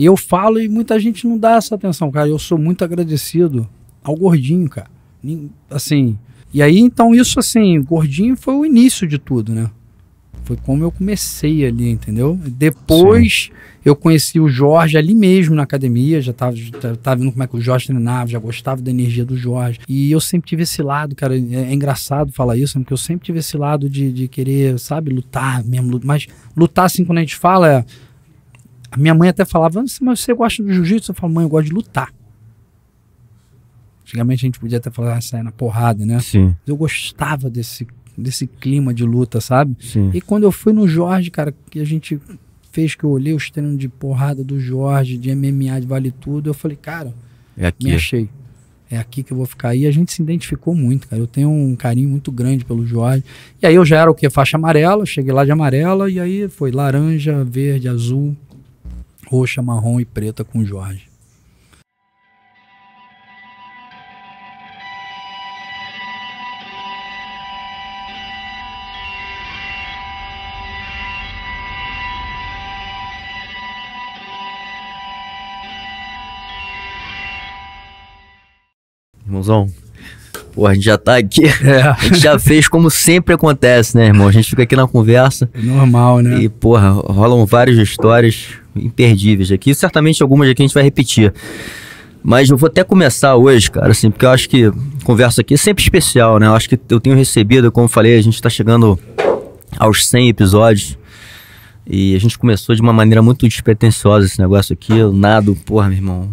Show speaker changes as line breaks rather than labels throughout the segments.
E eu falo e muita gente não dá essa atenção, cara. Eu sou muito agradecido ao gordinho, cara. Assim. E aí, então, isso assim, gordinho foi o início de tudo, né? Foi como eu comecei ali, entendeu? Depois Sim. eu conheci o Jorge ali mesmo na academia, já tava, já tava vendo como é que o Jorge treinava, já gostava da energia do Jorge. E eu sempre tive esse lado, cara, é, é engraçado falar isso, né? porque eu sempre tive esse lado de, de querer, sabe, lutar mesmo, mas lutar assim quando a gente fala é a minha mãe até falava, mas você gosta do jiu-jitsu? Eu falo, mãe, eu gosto de lutar. Antigamente a gente podia até falar, ah, na porrada, né? Sim. Eu gostava desse, desse clima de luta, sabe? Sim. E quando eu fui no Jorge, cara, que a gente fez, que eu olhei os treinos de porrada do Jorge, de MMA, de Vale Tudo, eu falei, cara, é aqui. me é. achei é aqui que eu vou ficar. E a gente se identificou muito, cara. Eu tenho um carinho muito grande pelo Jorge. E aí eu já era o quê? Faixa amarela, cheguei lá de amarela, e aí foi laranja, verde, azul roxa, marrom e preta com Jorge.
Irmãozão, Pô, a gente já tá aqui. É. A gente já fez como sempre acontece, né, irmão? A gente fica aqui na conversa. É normal, né? E, porra, rolam várias histórias imperdíveis aqui. Certamente algumas aqui a gente vai repetir. Mas eu vou até começar hoje, cara, assim, porque eu acho que conversa aqui é sempre especial, né? Eu acho que eu tenho recebido, como falei, a gente está chegando aos 100 episódios. E a gente começou de uma maneira muito despretensiosa esse negócio aqui. Eu nado, porra, meu irmão,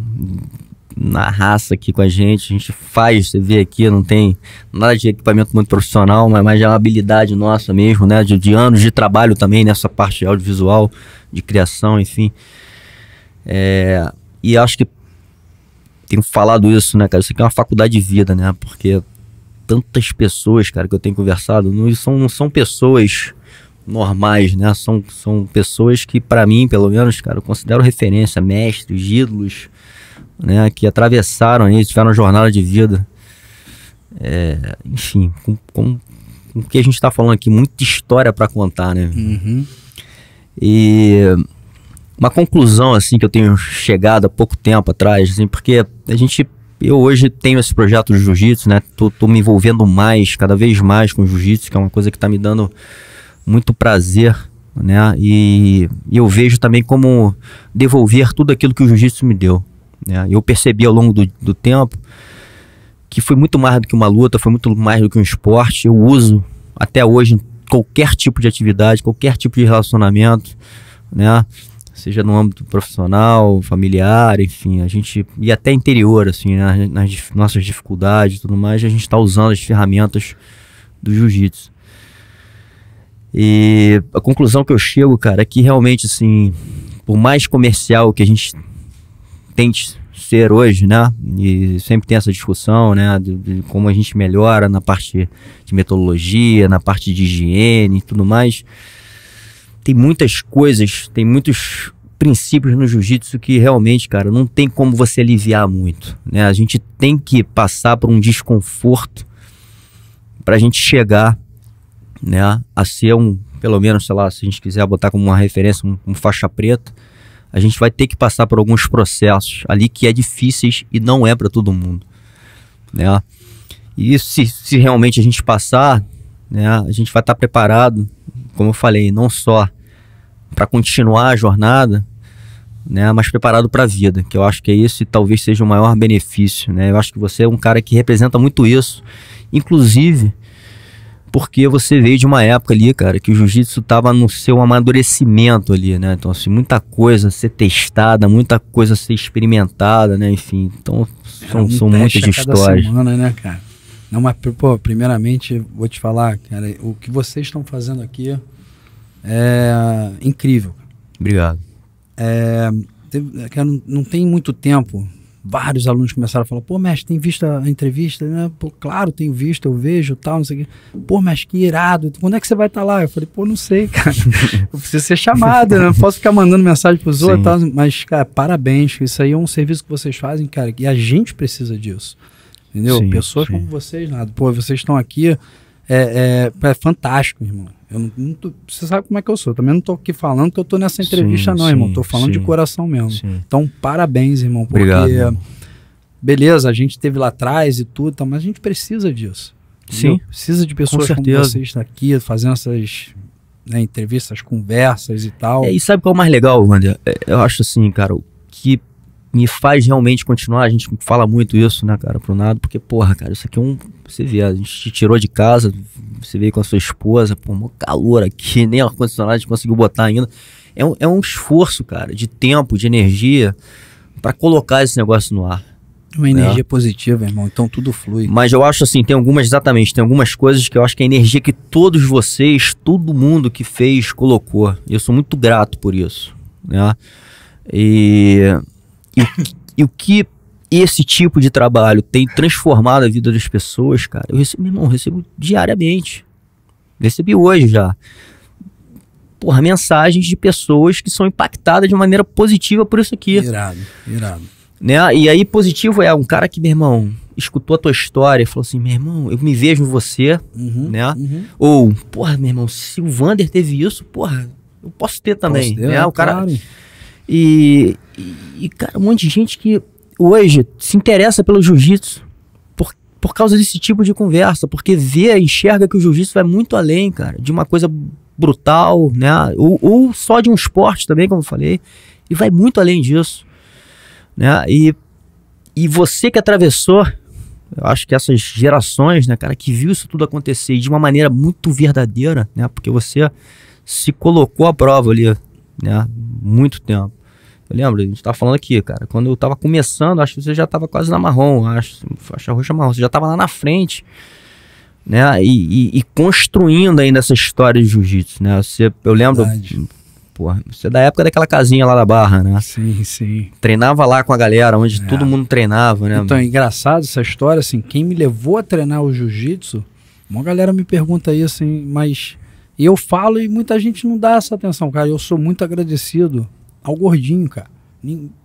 na raça aqui com a gente. A gente faz, você vê aqui, não tem nada de equipamento muito profissional, mas, mas é uma habilidade nossa mesmo, né? De, de anos de trabalho também nessa parte de audiovisual, de criação, enfim. É, e acho que tenho falado isso, né, cara? Isso aqui é uma faculdade de vida, né? Porque tantas pessoas, cara, que eu tenho conversado, não são, não são pessoas normais, né? São, são pessoas que, para mim, pelo menos, cara, eu considero referência, mestres, ídolos, né, que atravessaram aí tiveram uma jornada de vida. É, enfim, com, com, com, o que a gente está falando aqui, muita história para contar, né? Uhum. E uma conclusão assim que eu tenho chegado há pouco tempo atrás, assim, porque a gente eu hoje tenho esse projeto de jiu-jitsu, né? Tô, tô, me envolvendo mais, cada vez mais com jiu-jitsu, que é uma coisa que está me dando muito prazer, né? E, e eu vejo também como devolver tudo aquilo que o jiu-jitsu me deu. Né? Eu percebi ao longo do, do tempo que foi muito mais do que uma luta, foi muito mais do que um esporte. Eu uso até hoje qualquer tipo de atividade, qualquer tipo de relacionamento, né? Seja no âmbito profissional, familiar, enfim, a gente e até interior, assim, né? nas, nas nossas dificuldades, tudo mais, a gente está usando as ferramentas do jiu-jitsu. E a conclusão que eu chego, cara, é que realmente, assim, por mais comercial que a gente tente ser hoje, né? E sempre tem essa discussão, né? De, de como a gente melhora na parte de metodologia, na parte de higiene e tudo mais. Tem muitas coisas, tem muitos princípios no jiu-jitsu que realmente, cara, não tem como você aliviar muito, né? A gente tem que passar por um desconforto para a gente chegar, né, a ser um, pelo menos, sei lá, se a gente quiser botar como uma referência, um, um faixa preta, a gente vai ter que passar por alguns processos ali que é difíceis e não é para todo mundo, né? E se, se realmente a gente passar, né, a gente vai estar tá preparado, como eu falei, não só para continuar a jornada, né, mas preparado para a vida, que eu acho que é isso e talvez seja o maior benefício, né? Eu acho que você é um cara que representa muito isso, inclusive porque você veio de uma época ali, cara, que o jiu-jitsu tava no seu amadurecimento ali, né? Então, assim, muita coisa a ser testada, muita coisa a ser experimentada, né? Enfim, então são, um são muitas histórias.
Semana, né, cara? Não, mas, pô, primeiramente, vou te falar, cara, o que vocês estão fazendo aqui é incrível. Obrigado. É, teve, é, cara, não tem muito tempo vários alunos começaram a falar, pô, mestre, tem visto a entrevista? Né? Pô, claro, tenho visto, eu vejo tal, não sei o quê. Pô, mestre, que irado, quando é que você vai estar tá lá? Eu falei, pô, não sei, cara. Eu preciso ser chamado, né? posso ficar mandando mensagem para os outros, tal, mas, cara, parabéns, isso aí é um serviço que vocês fazem, cara, e a gente precisa disso. Entendeu? Sim, Pessoas sim. como vocês, nada. Pô, vocês estão aqui é, é, é fantástico, irmão. Eu não, tô, você sabe como é que eu sou. também não tô aqui falando que eu tô nessa entrevista, sim, não, sim, irmão. Tô falando sim, de coração mesmo. Então, parabéns, irmão. Porque, Obrigado. beleza, a gente teve lá atrás e tudo, tá, mas a gente precisa disso. Sim. Entendeu? Precisa de pessoas Com como vocês aqui, fazendo essas né, entrevistas, conversas e tal. É, e
sabe qual é o mais legal, Wander? É, eu acho assim, cara, que me faz realmente continuar. A gente fala muito isso, né, cara, pro nada, porque, porra, cara, isso aqui é um. Você vê, a gente te tirou de casa, você veio com a sua esposa, pô, calor aqui, nem ar-condicionado a gente conseguiu botar ainda. É um, é um esforço, cara, de tempo, de energia, para colocar esse negócio no ar. Uma né? energia é.
positiva, irmão. Então tudo flui. Mas
eu acho assim, tem algumas, exatamente, tem algumas coisas que eu acho que a energia que todos vocês, todo mundo que fez, colocou. Eu sou muito grato por isso, né? E e, e o que esse tipo de trabalho tem transformado a vida das pessoas, cara, eu recebo, meu irmão, recebo diariamente. Recebi hoje já. Porra, mensagens de pessoas que são impactadas de maneira positiva por isso aqui. Irado, irado. Né? E aí, positivo é um cara que, meu irmão, escutou a tua história e falou assim: meu irmão, eu me vejo em você, uhum, né? Uhum. Ou, porra, meu irmão, se o Vander teve isso, porra, eu posso ter também. Posso ter, né? É, o cara. Claro. E, e, cara, um monte de gente que hoje se interessa pelo jiu-jitsu por, por causa desse tipo de conversa, porque vê, enxerga que o jiu-jitsu vai muito além, cara, de uma coisa brutal, né? Ou, ou só de um esporte também, como eu falei, e vai muito além disso, né? E, e você que atravessou, eu acho que essas gerações, né, cara, que viu isso tudo acontecer de uma maneira muito verdadeira, né? Porque você se colocou à prova ali, né? Muito tempo. Eu lembro, a gente tava tá falando aqui, cara, quando eu tava começando, acho que você já tava quase na marrom, acho, faixa roxa marrom, você já tava lá na frente, né? E, e, e construindo ainda essa história de jiu-jitsu, né? Você, eu lembro, Verdade. porra, você é da época daquela casinha lá da Barra, né? Sim, sim. Treinava lá com a galera, onde é. todo mundo treinava, né? Então, é engraçado essa história, assim, quem
me levou a treinar o jiu-jitsu, uma galera me pergunta isso, assim, mas eu falo e muita gente não dá essa atenção, cara. Eu sou muito agradecido ao gordinho, cara.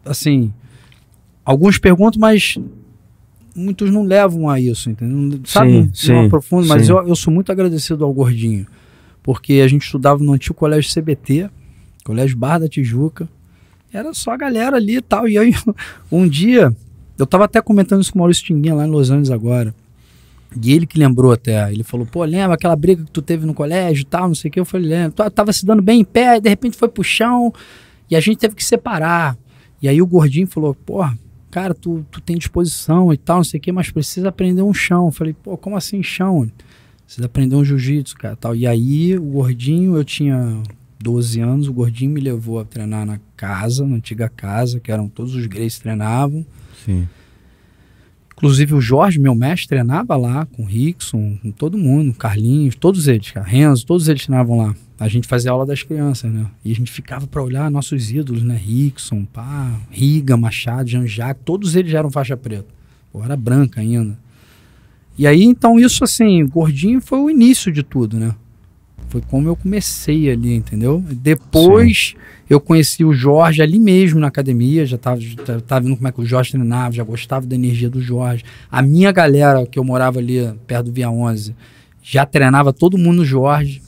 Assim, alguns perguntam, mas muitos não levam a isso, entendeu? Sabe? Sim, não profundo, mas eu, eu sou muito agradecido ao gordinho, porque a gente estudava no antigo colégio CBT, colégio Barra da Tijuca, era só a galera ali e tal. E aí, um dia, eu tava até comentando isso com o Maurício Tinguinha lá em Los Angeles agora. E ele que lembrou até. Ele falou, pô, lembra aquela briga que tu teve no colégio e tal, não sei o que. Eu falei, lembra. tava se dando bem em pé, de repente foi pro chão. E a gente teve que separar. E aí o gordinho falou: porra, cara, tu, tu tem disposição e tal, não sei o quê, mas precisa aprender um chão. Eu falei: pô, como assim chão? Precisa aprender um jiu-jitsu, cara. Tal. E aí o gordinho, eu tinha 12 anos, o gordinho me levou a treinar na casa, na antiga casa, que eram todos os greys treinavam. Sim. Inclusive o Jorge, meu mestre, treinava lá com o Rickson, com todo mundo, Carlinhos, todos eles, cara, Renzo, todos eles treinavam lá. A gente fazia aula das crianças, né? E a gente ficava para olhar nossos ídolos, né? Rickson, pá, Riga, Machado, Jean-Jacques, todos eles já eram faixa preta. Ou era branca ainda. E aí, então, isso assim, gordinho foi o início de tudo, né? Foi como eu comecei ali, entendeu? Depois Sim. eu conheci o Jorge ali mesmo na academia, já estava já tava vendo como é que o Jorge treinava, já gostava da energia do Jorge. A minha galera, que eu morava ali perto do Via 11, já treinava todo mundo no Jorge.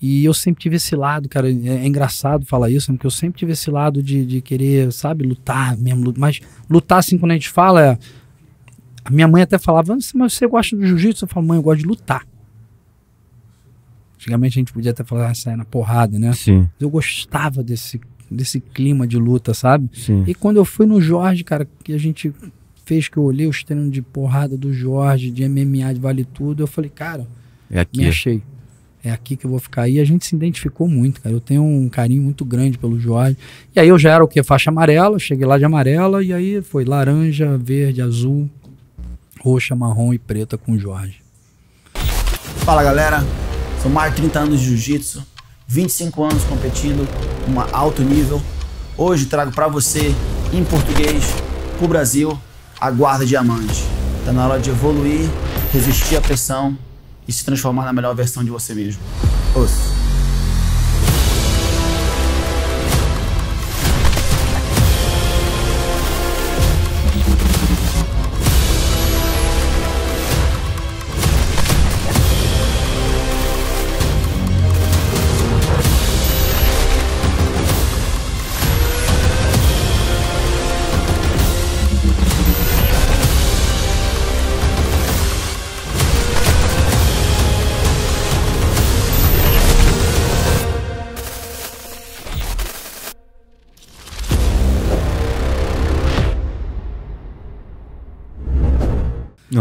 E eu sempre tive esse lado, cara, é, é, engraçado falar isso, porque eu sempre tive esse lado de, de querer, sabe, lutar mesmo, mas lutar assim, quando a gente fala, é... a minha mãe até falava, mas você gosta do jiu-jitsu? Eu falo, mãe, eu gosto de lutar. Antigamente a gente podia até falar, ah, sair na porrada, né? Sim. Eu gostava desse, desse clima de luta, sabe? Sim. E quando eu fui no Jorge, cara, que a gente fez, que eu olhei os treinos de porrada do Jorge, de MMA, de Vale Tudo, eu falei, cara, é aqui. me é. achei. É aqui que eu vou ficar. E a gente se identificou muito, cara. Eu tenho um carinho muito grande pelo Jorge. E aí eu já era o quê? Faixa amarela, cheguei lá de amarela, e aí foi laranja, verde, azul, roxa, marrom e preta com o Jorge.
Fala galera, são mais de 30 anos de jiu-jitsu, 25 anos competindo, em alto nível. Hoje trago para você, em português, pro Brasil, a guarda diamante. Está na hora de evoluir, resistir à pressão e se transformar na melhor versão de você mesmo. Ouça.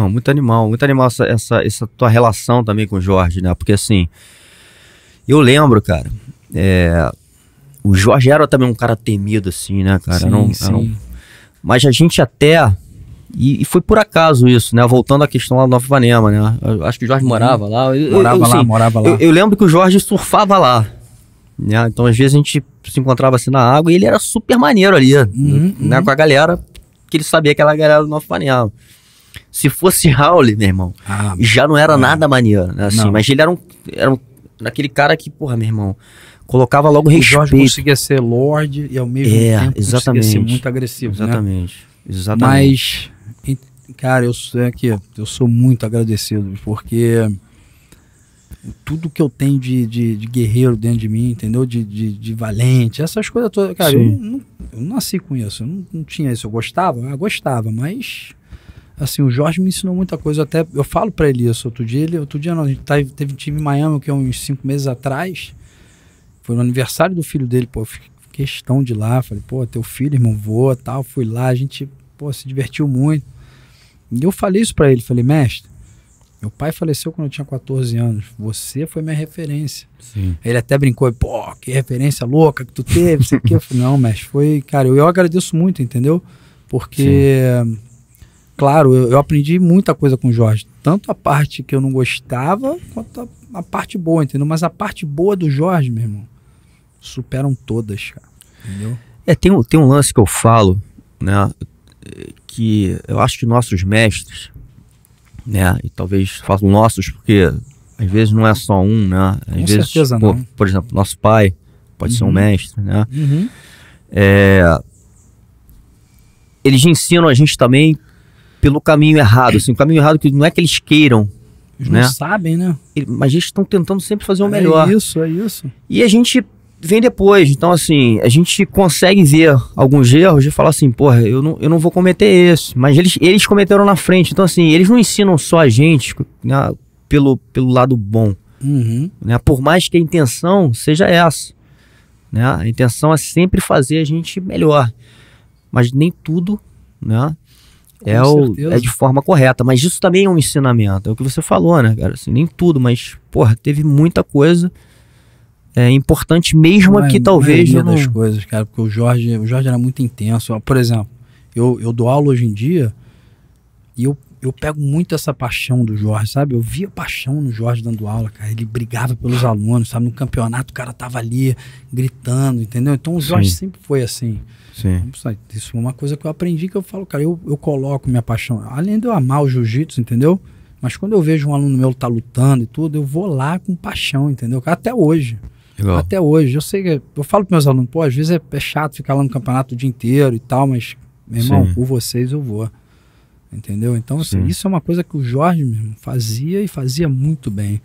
muito animal, muito animal essa, essa, essa tua relação também com o Jorge, né? Porque assim, eu lembro, cara, é, o Jorge era também um cara temido, assim, né, cara? Sim, era um, era um, mas a gente até. E, e, foi por acaso isso, né? Voltando à questão lá do Nova Ipanema, né? Eu, acho que o Jorge morava uhum. lá. morava lá, eu, assim, morava eu, assim, lá. Morava lá. Eu, eu lembro que o Jorge surfava lá. Né? Então, às vezes, a gente se encontrava assim na água e ele era super maneiro ali, uhum, né? Uhum. Com a galera, que ele sabia que era a galera do Nova Ipanema. Se fosse Raul, meu irmão, ah, já não era não. nada maneiro, né? assim, não. mas ele era um, era um aquele cara que, porra, meu irmão, colocava logo o respeito. Jorge conseguia
ser lord e ao mesmo é, tempo exatamente. conseguia ser muito agressivo, Exatamente, né? exatamente. Mas, cara, eu sou, é eu sou muito agradecido, porque tudo que eu tenho de, de, de guerreiro dentro de mim, entendeu? De, de, de valente, essas coisas todas. Cara, eu não, eu não, nasci com isso, eu não, não tinha isso. Eu gostava, eu gostava, mas assim, o Jorge me ensinou muita coisa. Até eu falo para isso outro dia, ele, outro dia não, a gente tá, teve um time em Miami, que é uns cinco meses atrás. Foi no aniversário do filho dele, pô, questão de lá. Falei, pô, teu filho, irmão, voa tal. Fui lá, a gente, pô, se divertiu muito. E eu falei isso para ele, falei, mestre. Meu pai faleceu quando eu tinha 14 anos. Você foi minha referência. Sim. Ele até brincou, pô, que referência louca que tu teve, sei que. Eu falei, não, mestre, foi, cara, eu, eu agradeço muito, entendeu? Porque Sim claro, eu, eu, aprendi muita coisa com o Jorge. Tanto a parte que eu não gostava, quanto a, a parte boa, entendeu? Mas a parte boa do Jorge, meu irmão, superam todas, cara. Entendeu?
É, tem, tem um lance que eu falo, né? Que eu acho que nossos mestres, né? E talvez falo nossos, porque às vezes não é só um, né? Às com vezes, certeza pô, não. Por exemplo, nosso pai pode uhum. ser um uhum. mestre, né? Uhum. É, eles ensinam a gente também pelo caminho errado, assim, o caminho errado que não é que eles queiram. Eles né? não sabem, né? Mas eles estão tentando sempre fazer o é melhor. É isso, é isso. E a gente vem depois, então assim, a gente consegue ver alguns erros e falar assim, porra, eu não, eu não vou cometer esse. Mas eles, eles cometeram na frente, então assim, eles não ensinam só a gente né, pelo, pelo lado bom. Uhum. Né? Por mais que a intenção seja essa. Né? A intenção é sempre fazer a gente melhor. Mas nem tudo né, é, o, é de forma correta. Mas isso também é um ensinamento. É o que você falou, né, cara? Assim, nem tudo, mas, porra, teve muita coisa é, importante, mesmo não, é aqui, é, talvez. Não... das
coisas, cara, porque o Jorge, o Jorge era muito intenso. Por exemplo, eu, eu dou aula hoje em dia e eu, eu pego muito essa paixão do Jorge, sabe? Eu via paixão no Jorge dando aula, cara. Ele brigava pelos alunos, sabe? No campeonato o cara tava ali gritando, entendeu? Então o Jorge Sim. sempre foi assim. Sim. Isso foi uma coisa que eu aprendi que eu falo, cara, eu, eu coloco minha paixão. Além de eu amar o jiu-jitsu, entendeu? Mas quando eu vejo um aluno meu tá lutando e tudo, eu vou lá com paixão, entendeu? Até hoje. Legal. Até hoje. Eu sei que. Eu falo pros meus alunos, pô, às vezes é, é chato ficar lá no campeonato o dia inteiro e tal, mas, meu irmão, Sim. por vocês eu vou. Entendeu? Então, assim, isso é uma coisa que o Jorge mesmo fazia e fazia muito bem.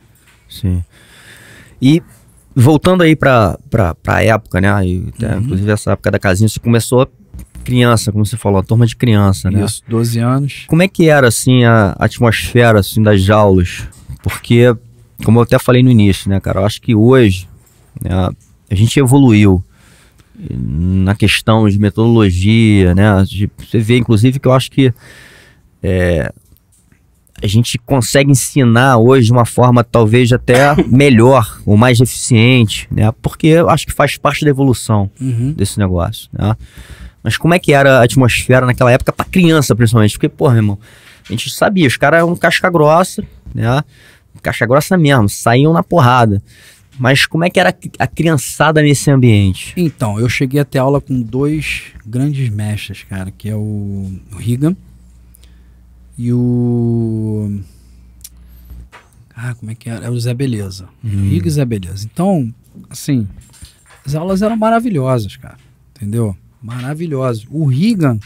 Sim. E voltando aí para a época, né? E, uhum. Inclusive essa época da casinha, você começou criança, como você falou, a turma de criança, né? Isso,
12 anos.
Como é que era, assim, a atmosfera, assim, das aulas? Porque, como eu até falei no início, né, cara? Eu acho que hoje né, a gente evoluiu na questão de metodologia, né? você vê, inclusive, que eu acho que é, a gente consegue ensinar hoje de uma forma talvez até melhor ou mais eficiente, né? Porque eu acho que faz parte da evolução uhum. desse negócio, né? Mas como é que era a atmosfera naquela época para criança, principalmente? Porque, porra, irmão, a gente sabia, os caras eram casca grossa, né? Caixa grossa mesmo, saíam na porrada. Mas como é que era a criançada nesse ambiente? Então, eu cheguei até aula com dois grandes
mestres, cara, que é o Riga e o. Ah, como é que era? É o Zé Beleza. Hum. Igor e Zé Beleza. Então, assim, as aulas eram maravilhosas, cara. Entendeu? Maravilhosas. O Rigan,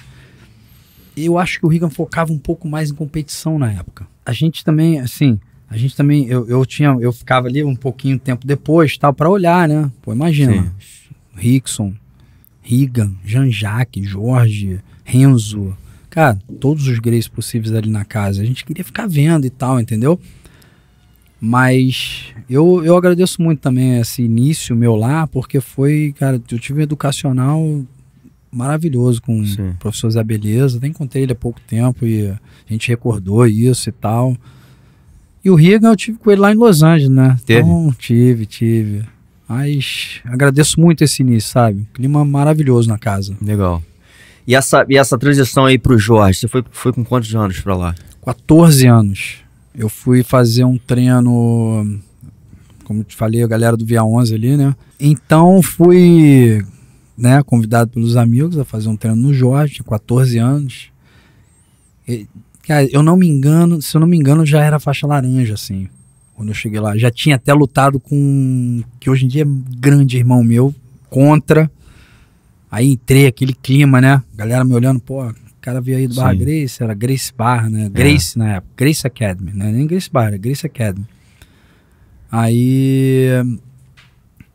eu acho que o Rigan focava um pouco mais em competição na época. A gente também, assim, a gente também, eu, eu tinha, eu ficava ali um pouquinho tempo depois, tal, para olhar, né? Pô, imagina. Sim. Rickson, Rigan, Jean-Jacques, Jorge, Renzo, cara, todos os greys possíveis ali na casa. A gente queria ficar vendo e tal, entendeu? Mas eu, eu agradeço muito também esse início meu lá, porque foi, cara, eu tive um educacional maravilhoso com Sim. o professor Zé Beleza. Nem contei ele há pouco tempo e a gente recordou isso e tal. E o Reagan eu tive com ele lá em Los Angeles, né? Teve? Então, tive, tive. Mas agradeço muito esse início, sabe? Clima maravilhoso na casa.
Legal. E essa, e essa transição aí pro Jorge, você foi, foi com quantos anos para lá?
14 anos. Eu fui fazer um treino, como te falei, a galera do Via 11 ali, né? Então fui né, convidado pelos amigos a fazer um treino no Jorge, 14 anos. E, cara, eu não me engano, se eu não me engano, já era faixa laranja, assim, quando eu cheguei lá. Já tinha até lutado com, que hoje em dia é grande irmão meu, contra Aí entrei, aquele clima, né? Galera me olhando, pô, o cara veio aí do Barra Sim. Grace, era Grace Barra, né? Grace é. na época, Grace Academy, né? Nem Grace Barra, era Grace Academy. Aí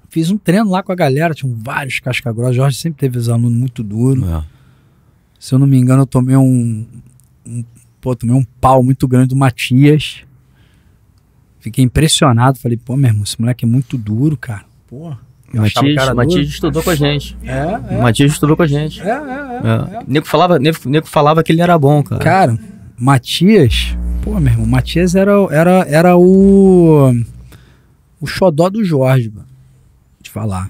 fiz um treino lá com a galera, tinham vários casca grossa, Jorge sempre teve os alunos muito duro. É. Se eu não me engano, eu tomei um, um pô, tomei um pau muito grande do Matias. Fiquei impressionado, falei, pô, meu irmão, esse moleque é muito duro, cara.
Pô, Matias, Matias estudou com a gente. É, é. Matias estudou com a gente. É, é, é, é. é. Nego, falava, Nego, Nego falava que ele era bom, cara. Cara, Matias. Pô, meu irmão,
Matias era, era, era o. O xodó do Jorge, mano.
De falar.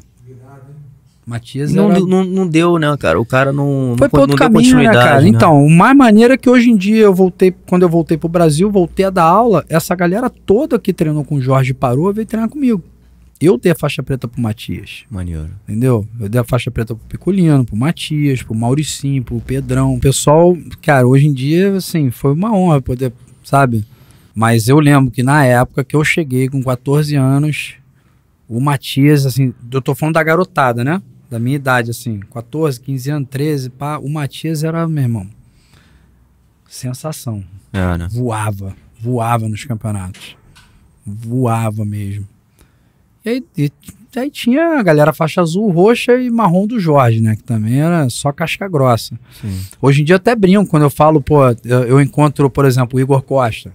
Matias não, era... não, não, deu, né, cara? O cara não Foi não, outro não caminho, né, cara? Né? Então,
mais maneira é que hoje em dia eu voltei, quando eu voltei pro Brasil, voltei a dar aula, essa galera toda que treinou com o Jorge parou, veio treinar comigo eu dei a faixa preta pro Matias. Maneiro. Entendeu? Eu dei a faixa preta pro Picolino, pro Matias, pro Mauricinho, pro Pedrão. O pessoal, cara, hoje em dia, assim, foi uma honra poder, sabe? Mas eu lembro que na época que eu cheguei com 14 anos, o Matias, assim, eu tô falando da garotada, né? Da minha idade, assim, 14, 15 anos, 13, pá. O Matias era, meu irmão, sensação. É, né? Voava, voava nos campeonatos. Voava mesmo. E aí, e, aí tinha a galera faixa azul, roxa e marrom do Jorge, né? Que também era só casca grossa. Sim. Hoje em dia até brinco quando eu falo, pô, eu, eu encontro, por exemplo, o Igor Costa.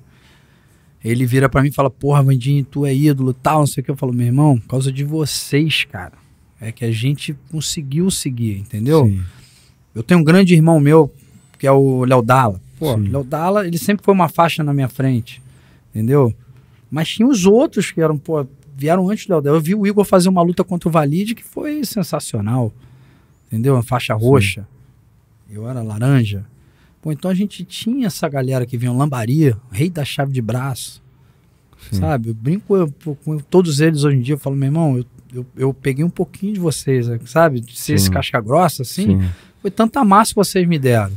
Ele vira para mim e fala, porra, Vandinho, tu é ídolo, tal, não sei o que. Eu falo, meu irmão, por causa de vocês, cara. É que a gente conseguiu seguir, entendeu? Sim. Eu tenho um grande irmão meu, que é o Léo Dalla. Pô, Léo Dalla, ele sempre foi uma faixa na minha frente, entendeu? Mas tinha os outros que eram, pô, vieram antes do Léo Eu vi o Igor fazer uma luta contra o Valide que foi sensacional. Entendeu? Uma faixa roxa. Sim. Eu era laranja. Bom, então a gente tinha essa galera que vinha lambaria, rei da chave de braço. Sim. Sabe? Eu brinco eu, com todos eles hoje em dia. Eu falo, meu irmão, eu, eu, eu peguei um pouquinho de vocês, sabe? De ser esse casca grossa, assim. Sim. Foi tanta massa que vocês me deram.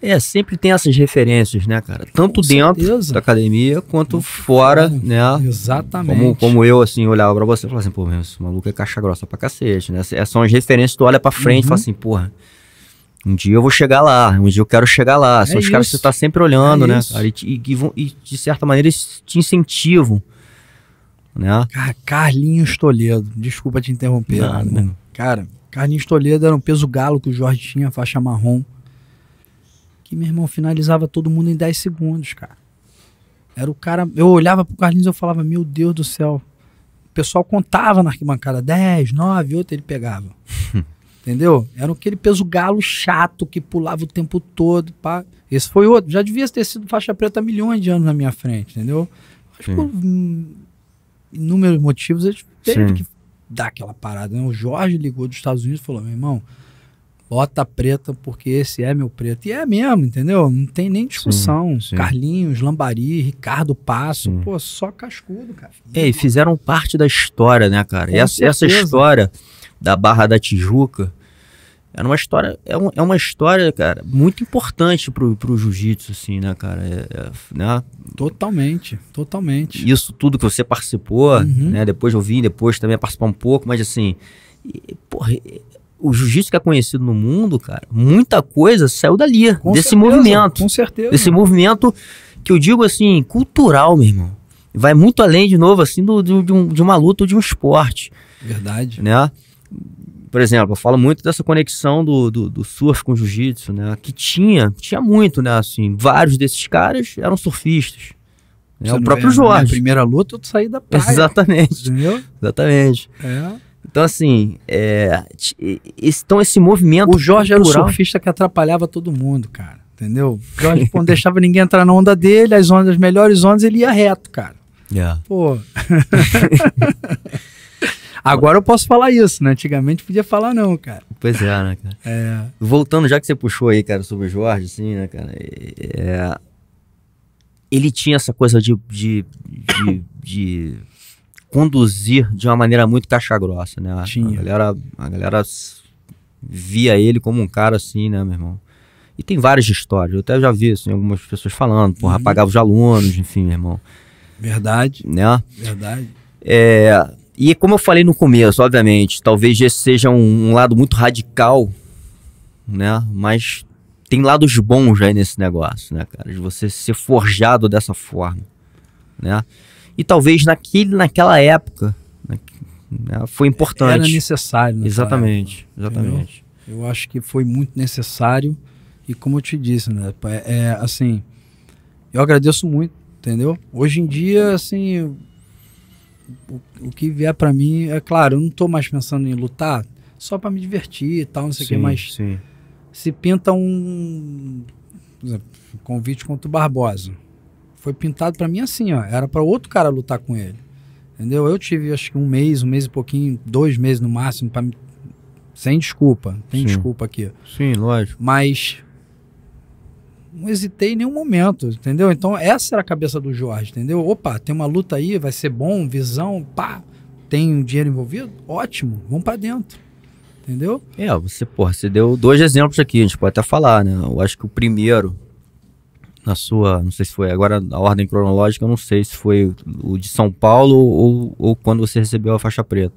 É, sempre tem essas referências, né, cara? Tanto Com dentro certeza. da academia quanto fora, né? Exatamente. Como, como eu, assim, olhava pra você e falava assim, pô, meu, esse maluco é caixa grossa pra cacete, né? São as referências que tu olha pra frente e fala uhum. assim, porra, um dia eu vou chegar lá, um dia eu quero chegar lá. É são é os isso. caras que você tá sempre olhando, é né, isso. cara? E, e, e, de certa maneira eles te incentivam, né? Cara, Carlinhos Toledo,
desculpa te interromper. Nada, né? Cara, Carlinhos Toledo era um peso galo que o Jorge tinha, faixa marrom que meu irmão finalizava todo mundo em 10 segundos, cara. Era o cara. Eu olhava pro Carlinhos e eu falava, meu Deus do céu. O pessoal contava na arquibancada 10, 9, 8, ele pegava. Entendeu? Era aquele peso galo chato que pulava o tempo todo. Pá. Esse foi outro. Já devia ter sido faixa preta milhões de anos na minha frente, entendeu? por hum, inúmeros motivos, gente teve Sim. que dar aquela parada. Né? O Jorge ligou dos Estados Unidos e falou: meu irmão, bota preta porque esse é meu preto. E é mesmo, entendeu? Não tem nem discussão. Sim, sim. Carlinhos, Lambari, Ricardo
Passo, sim.
pô, só cascudo, cara.
É, e fizeram parte da história, né, cara? essa, essa história da Barra da Tijuca é uma história, é, um, é uma história, cara, muito importante pro, pro jiu-jitsu, assim, né, cara? É, é, né? Totalmente, totalmente. Isso tudo que você participou, uhum. né? Depois eu vim, depois também participar um pouco, mas assim, e, porra, o jiu-jitsu que é conhecido no mundo, cara, muita coisa saiu dali, com desse certeza, movimento. Com certeza. Desse movimento que eu digo assim, cultural, meu irmão. Vai muito além, de novo, assim, do, do de, um, de, uma luta ou de um esporte. Verdade. Né? Por exemplo, eu falo muito dessa conexão do, do, do surf com jiu-jitsu, né? Que tinha, tinha muito, né? Assim, vários desses caras eram surfistas. É né? O próprio Jorge. Na primeira luta, eu saí da praia. Exatamente. Entendeu? Exatamente. É. Então, assim, é, então esse movimento. O Jorge cultural... era o surfista que
atrapalhava todo mundo, cara. Entendeu? O Jorge não deixava ninguém entrar na onda dele, as ondas, as melhores ondas, ele ia reto, cara. Yeah. Pô. Agora
eu posso falar isso, né? Antigamente podia falar não, cara. Pois é, né, cara? É. Voltando, já que você puxou aí, cara, sobre o Jorge, assim, né, cara? É... é ele tinha essa coisa de, de, de, de conduzir de uma maneira muito caixa grossa, né? A, Tinha. A galera, a galera via ele como um cara assim, né, meu irmão? E tem várias histórias. Eu até já vi assim, algumas pessoas falando, porra, uhum. apagava os alunos, enfim, meu irmão. Verdade. Né? Verdade. É, e como eu falei no começo, obviamente, talvez esse seja um, um lado muito radical, né? Mas tem lados bons aí nesse negócio, né, cara? De você ser forjado dessa forma, né? E talvez naquele, naquela época né, né, foi importante. Era necessário. Exatamente, época, exatamente.
Eu acho que foi muito necessário e como eu te disse, né, é, é, assim, eu agradeço muito, entendeu? Hoje em dia, assim, o, o que vier para mim, é claro, eu não tô mais pensando em lutar só para me divertir e tal, não sei o que, mas sim. se pinta um, exemplo, um convite contra o Barbosa foi pintado para mim assim, ó. Era para outro cara lutar com ele. Entendeu? Eu tive acho que um mês, um mês e pouquinho, dois meses no máximo, pra, sem desculpa. Tem Sim. desculpa aqui. Sim, lógico. Mas não hesitei em nenhum momento, entendeu? Então essa era a cabeça do Jorge, entendeu? Opa, tem uma luta aí, vai ser bom, visão, pá, tem dinheiro envolvido? Ótimo, vamos para dentro.
Entendeu? É, você, porra, você deu dois exemplos aqui, a gente pode até falar, né? Eu acho que o primeiro na sua, não sei se foi agora a ordem cronológica, eu não sei se foi o de São Paulo ou, ou quando você recebeu a faixa preta.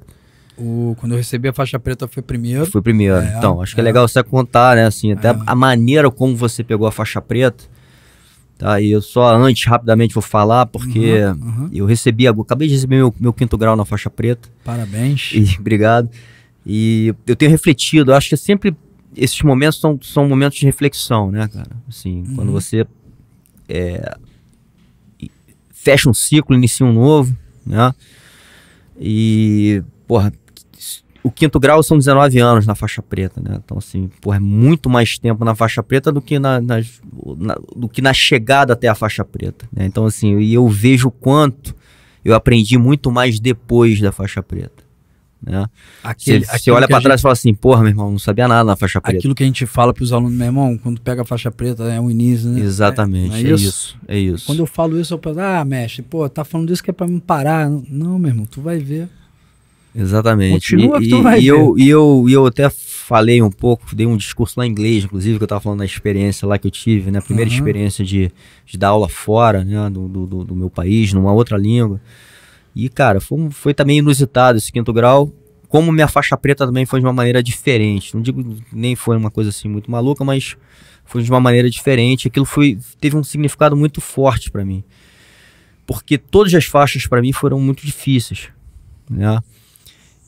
O, quando eu recebi a faixa preta foi primeiro. Foi primeiro. É, então, acho que é, é, legal você
contar, né? Assim, até é. a maneira como você pegou a faixa preta. Tá, e eu só antes, rapidamente, vou falar, porque uhum, uhum. eu recebi, acabei de receber meu, meu quinto grau na faixa preta. Parabéns. E, obrigado. E eu tenho refletido, eu acho que sempre esses momentos são, são momentos de reflexão, né, cara? Assim, uhum. quando você é, fecha um ciclo, inicia um novo, né? E, porra, o quinto grau são 19 anos na faixa preta, né? Então, assim, porra, é muito mais tempo na faixa preta do que na, na, na do que na chegada até a faixa preta, né? Então, assim, e eu vejo o quanto eu aprendi muito mais depois da faixa preta né? Aquele, você, olha para trás gente... e fala assim, porra, meu irmão, não sabia nada na faixa preta. Aquilo
que a gente fala para os alunos, meu irmão, quando pega a faixa preta é o início, né? Exatamente, é, é, é isso? é isso. Quando eu falo isso, eu penso, ah, mestre, pô, tá falando isso que é para me parar. Não, meu irmão, tu vai ver.
Exatamente. Continua e, que tu vai e, ver. Eu, e eu, eu até falei um pouco, dei um discurso lá em inglês, inclusive, que eu estava falando da experiência lá que eu tive, né? A primeira uhum. experiência de, de dar aula fora, né? Do, do, do meu país, numa outra língua. E, cara, foi, foi também inusitado esse quinto grau. Como minha faixa preta também foi de uma maneira diferente. Não digo nem foi uma coisa assim muito maluca, mas foi de uma maneira diferente. Aquilo foi, teve um significado muito forte para mim. Porque todas as faixas para mim foram muito difíceis, né?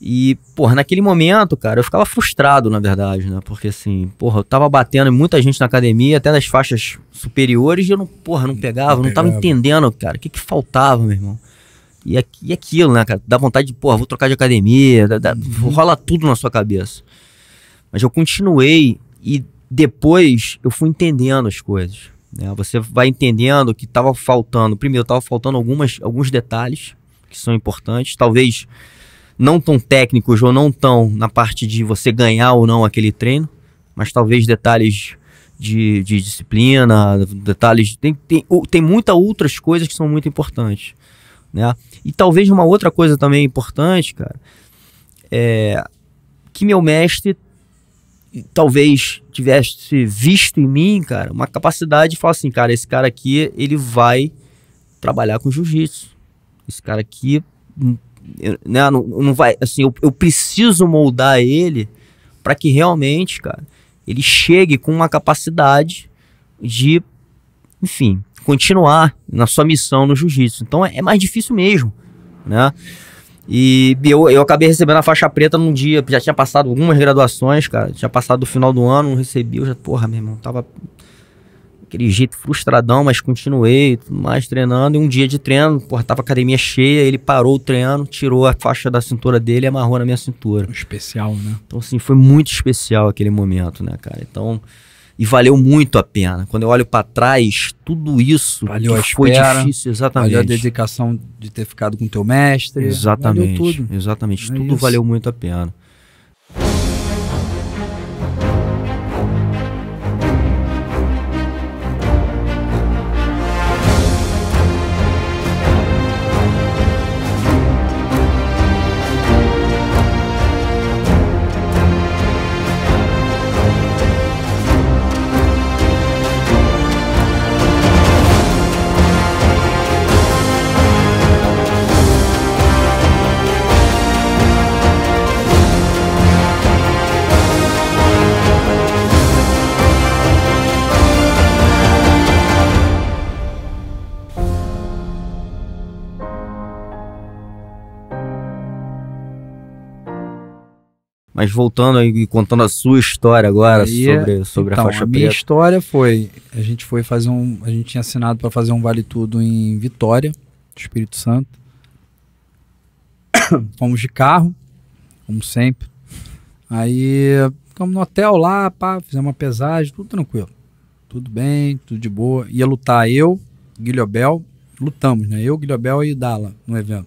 E, porra, naquele momento, cara, eu ficava frustrado, na verdade, né? Porque, assim, porra, eu tava batendo em muita gente na academia, até nas faixas superiores, e eu não, porra, não pegava, não, pegava. não tava entendendo, cara, o que que faltava, meu irmão. E, e aquilo, né, cara? Dá vontade de, porra, vou trocar de academia, dá, dá, uhum. rola tudo na sua cabeça. Mas eu continuei e depois eu fui entendendo as coisas. Né? Você vai entendendo que estava faltando. Primeiro, estava faltando algumas, alguns detalhes que são importantes, talvez não tão técnicos ou não tão na parte de você ganhar ou não aquele treino, mas talvez detalhes de, de disciplina, detalhes. Tem, tem, tem muitas outras coisas que são muito importantes né? E talvez uma outra coisa também importante, cara, é que meu mestre talvez tivesse visto em mim, cara, uma capacidade de falar assim, cara, esse cara aqui, ele vai trabalhar com jiu-jitsu. Esse cara aqui, né, não, não vai, assim, eu, eu preciso moldar ele para que realmente, cara, ele chegue com uma capacidade de, enfim, continuar na sua missão no jiu-jitsu. Então é, é, mais difícil mesmo, né? E eu, eu acabei recebendo a faixa preta num dia, já tinha passado algumas graduações, cara. Tinha passado o final do ano, não recebi. Eu já, porra, meu irmão, tava aquele jeito frustradão, mas continuei, mais treinando. E um dia de treino, porra, tava academia cheia, ele parou o treino, tirou a faixa da cintura dele e amarrou na minha cintura. Especial, né? Então, assim, foi muito especial aquele momento, né, cara? Então, e valeu muito a pena. Quando eu olho para trás, tudo isso valeu que foi espera, difícil, exatamente. Valeu a
dedicação de ter ficado com teu mestre. Exatamente. Valeu tudo. Exatamente. É tudo isso. valeu muito
a pena. Mas voltando e contando a sua história agora aí, sobre, sobre então, a faixa a preta. minha
história foi, a gente foi fazer um, a gente tinha assinado para fazer um vale tudo em Vitória, Espírito Santo. Fomos de carro, como sempre. Aí ficamos no hotel lá, pá, fizemos uma pesagem, tudo tranquilo. Tudo bem, tudo de boa. Ia lutar eu, Guilhobel, lutamos, né? Eu, Guilhobel e Dala no evento.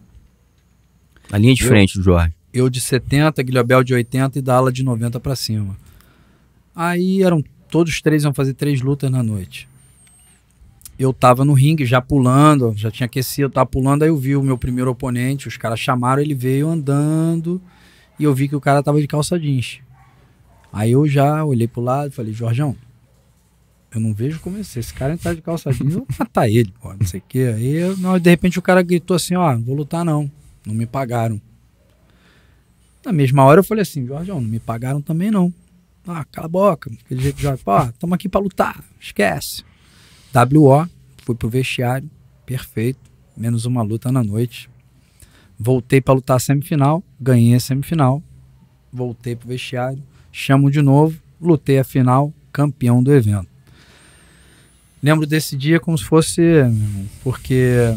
A linha de eu, frente do Jorge
eu de 70, Guilhobel de 80 e Dala de 90 para cima. Aí eram todos três iam fazer três lutas na noite. Eu tava no ringue já pulando, já tinha aquecido, tava pulando, aí eu vi o meu primeiro oponente, os caras chamaram, ele veio andando e eu vi que o cara tava de calça jeans. Aí eu já olhei pro lado e falei, Jorgão, eu não vejo como esse, é esse cara entrar de calça jeans, eu vou matar ele, pô, não sei o quê. Aí, eu, de repente, o cara gritou assim, ó, não vou lutar não, não me pagaram. Na mesma hora eu falei assim, Jorge, não me pagaram também não. Ah, cala a boca, aquele jeito de Jorge, pô, estamos aqui para lutar, esquece. WO, fui pro vestiário, perfeito, menos uma luta na noite. Voltei para lutar semifinal, ganhei a semifinal, voltei pro vestiário, chamo de novo, lutei a final, campeão do evento. Lembro desse dia como se fosse, porque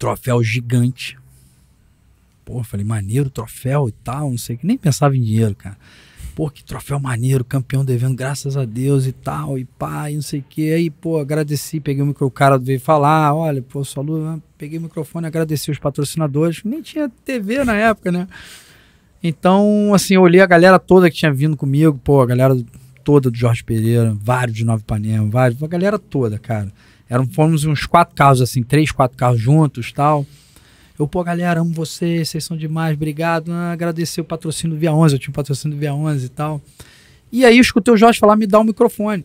troféu gigante, Pô, falei, maneiro, troféu e tal, não sei o que. Nem pensava em dinheiro, cara. Pô, que troféu maneiro, campeão devendo, graças a Deus e tal, e pá, e não sei o que. Aí, pô, agradeci, peguei o microfone, o cara veio falar, olha, pô, sua lua, peguei o microfone, agradeci os patrocinadores. Nem tinha TV na época, né? Então, assim, eu olhei a galera toda que tinha vindo comigo, pô, a galera toda do Jorge Pereira, vários de Nova Panema, vários, a galera toda, cara. Eram, fomos uns quatro carros, assim, três, quatro carros juntos tal. Eu, pô, galera, amo vocês, vocês são demais, obrigado. Ah, agradecer o patrocínio do Via 11, eu tinha um patrocínio do Via 11 e tal. E aí eu escutei o Jorge falar, me dá o um microfone.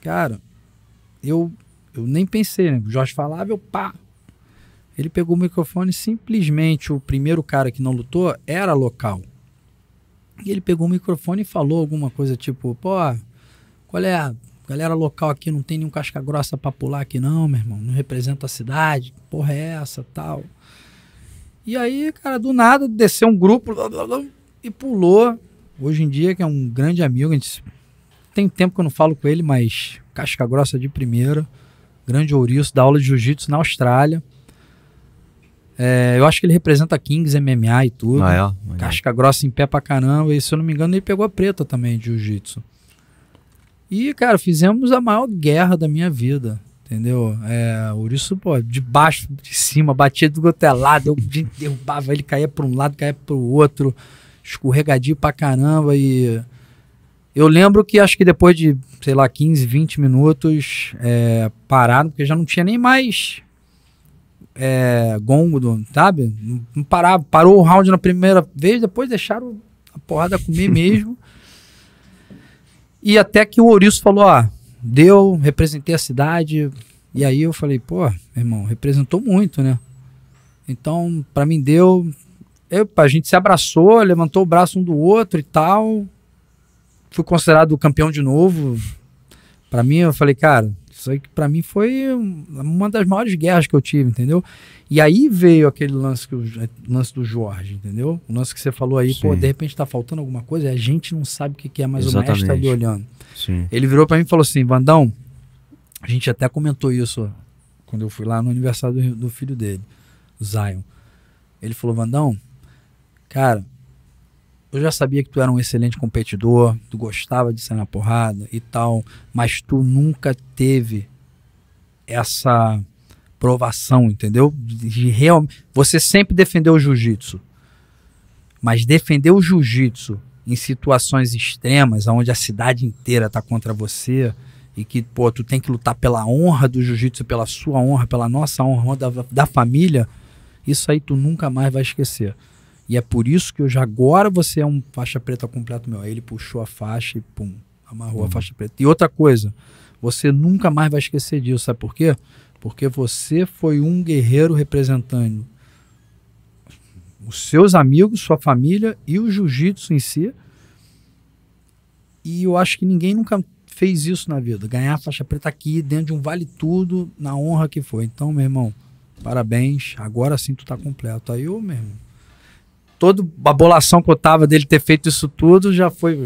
Cara, eu, eu nem pensei, né? O Jorge falava, eu pá. Ele pegou o microfone, simplesmente o primeiro cara que não lutou era local. E ele pegou o microfone e falou alguma coisa tipo, pô, qual é? Galera local aqui não tem nenhum casca grossa pra pular aqui não, meu irmão. Não representa a cidade. Porra é essa, tal. E aí, cara, do nada desceu um grupo blá, blá, blá, e pulou. Hoje em dia, que é um grande amigo, a gente tem tempo que eu não falo com ele, mas casca grossa de primeira. Grande ouriço, dá aula de jiu-jitsu na Austrália. É, eu acho que ele representa Kings, MMA e tudo. Ah, é? Casca grossa em pé pra caramba. E se eu não me engano, ele pegou a preta também de jiu-jitsu. E, cara, fizemos a maior guerra da minha vida. Entendeu? É, o Uriço, pô, de baixo, de cima, batia do gotelado, eu derrubava ele, caía para um lado, caía para o outro, escorregadio pra caramba. E eu lembro que acho que depois de, sei lá, 15, 20 minutos, é, pararam, porque já não tinha nem mais é, gongo, sabe? Não parava, parou o round na primeira vez, depois deixaram a porrada comer mesmo. E até que o Ouriço falou: ó, ah, deu, representei a cidade. E aí eu falei: pô, irmão, representou muito, né? Então, para mim deu. Epa, a gente se abraçou, levantou o braço um do outro e tal. Fui considerado campeão de novo. Para mim, eu falei, cara, isso aí para mim foi uma das maiores guerras que eu tive, entendeu? E aí veio aquele lance que o lance do Jorge, entendeu? O lance que você falou aí, Sim. pô, de repente tá faltando alguma coisa, a gente não sabe o que, que é, mas Exatamente. o mestre tá ali olhando. Sim. Ele virou para mim e falou assim: "Vandão, a gente até comentou isso quando eu fui lá no aniversário do, do filho dele, Zion. Ele falou: "Vandão, cara, eu já sabia que tu era um excelente competidor, tu gostava de sair na porrada e tal, mas tu nunca teve essa provação, entendeu? De real... Você sempre defendeu o jiu-jitsu. Mas defender o jiu-jitsu em situações extremas, onde a cidade inteira tá contra você, e que, pô, tu tem que lutar pela honra do jiu-jitsu, pela sua honra, pela nossa honra, da, da família, isso aí tu nunca mais vai esquecer. E é por isso que hoje, agora você é um faixa preta completo meu. Aí ele puxou a faixa e pum, amarrou a uhum. faixa preta. E outra coisa, você nunca mais vai esquecer disso, sabe por quê? Porque você foi um guerreiro representando os seus amigos, sua família e o jiu-jitsu em si. E eu acho que ninguém nunca fez isso na vida, ganhar a faixa preta aqui dentro de um vale tudo, na honra que foi. Então, meu irmão, parabéns, agora sim tu tá completo. Aí, ô, meu irmão, toda a bolação que eu tava dele ter feito isso tudo já foi.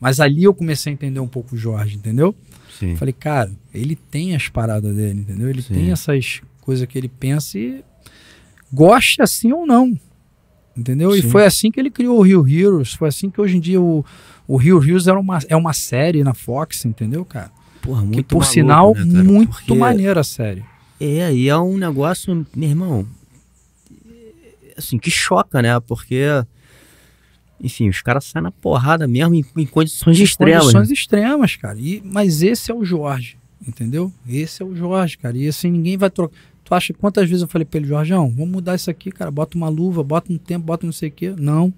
Mas ali eu comecei a entender um pouco o Jorge, entendeu? Sim. Falei, cara, ele tem as paradas dele, entendeu? Ele Sim. tem essas coisas que ele pensa e goste assim ou não. Entendeu? Sim. E foi assim que ele criou o Rio Heroes. Foi assim que hoje em dia o, o Rio Heroes era uma, é uma série na Fox, entendeu, cara? Porra, muito que, por maluco, sinal, né, muito Porque... maneira
a série. É, e é um negócio, meu irmão, assim, que choca, né? Porque, enfim, os caras saem na porrada mesmo em, em condições em extremas. Né? condições né?
extremas, cara. E, mas esse é o Jorge, entendeu? Esse é o Jorge, cara. E assim, ninguém vai trocar. Tu acha quantas vezes eu falei pra ele, Jorgeão, vamos mudar isso aqui, cara. Bota uma luva, bota um tempo, bota não sei o quê. Não.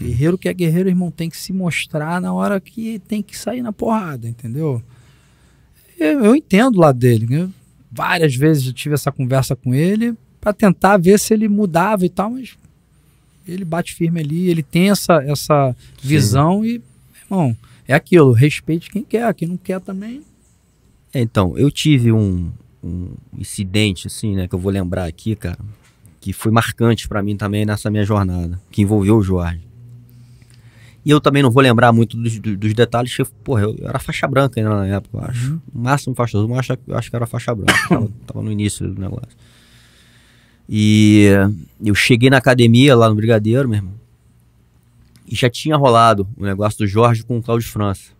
Guerreiro que é guerreiro, irmão, tem que se mostrar na hora que tem que sair na porrada, entendeu? Eu, eu entendo lá dele. Né? Várias vezes eu tive essa conversa com ele para tentar ver se ele mudava e tal, mas ele bate firme ali, ele tem essa, essa visão e, irmão,
é aquilo, respeite quem quer, quem não quer também. É, então, eu tive um, um incidente, assim, né, que eu vou lembrar aqui, cara, que foi marcante para mim também nessa minha jornada, que envolveu o Jorge. E eu também não vou lembrar muito dos, dos detalhes, porque, porra, eu, eu, era faixa branca ainda né, na época, eu acho. Uhum. Máximo faixa azul, mas eu acho, eu acho que era faixa branca. tava, tava no início do negócio. E eu cheguei na academia lá no Brigadeiro, meu irmão. E já tinha rolado o negócio do Jorge com o Cláudio França.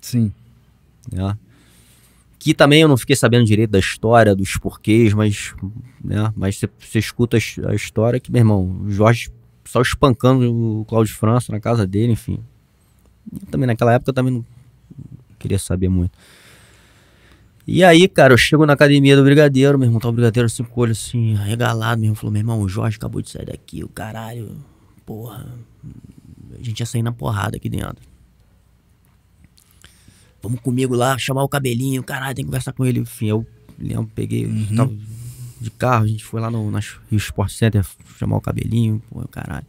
Sim. Né? Que também eu não fiquei sabendo direito da história, dos porquês, mas né? mas você escuta a história que, meu irmão, o Jorge só espancando o Cláudio França na casa dele, enfim. Eu também naquela época eu também não queria saber muito. E aí, cara, eu chego na academia do Brigadeiro, meu irmão tá o Brigadeiro assim, com o olho assim, regalado, meu irmão falou, meu irmão, o Jorge acabou de sair daqui, o caralho, porra, a gente ia sair na porrada aqui dentro. Vamos comigo lá, chamar o cabelinho, caralho, tem que conversar com ele. Enfim, eu lembro, né, peguei, uhum. tava de carro, a gente foi lá no, no Rio Sport Center chamar o cabelinho, pô, caralho.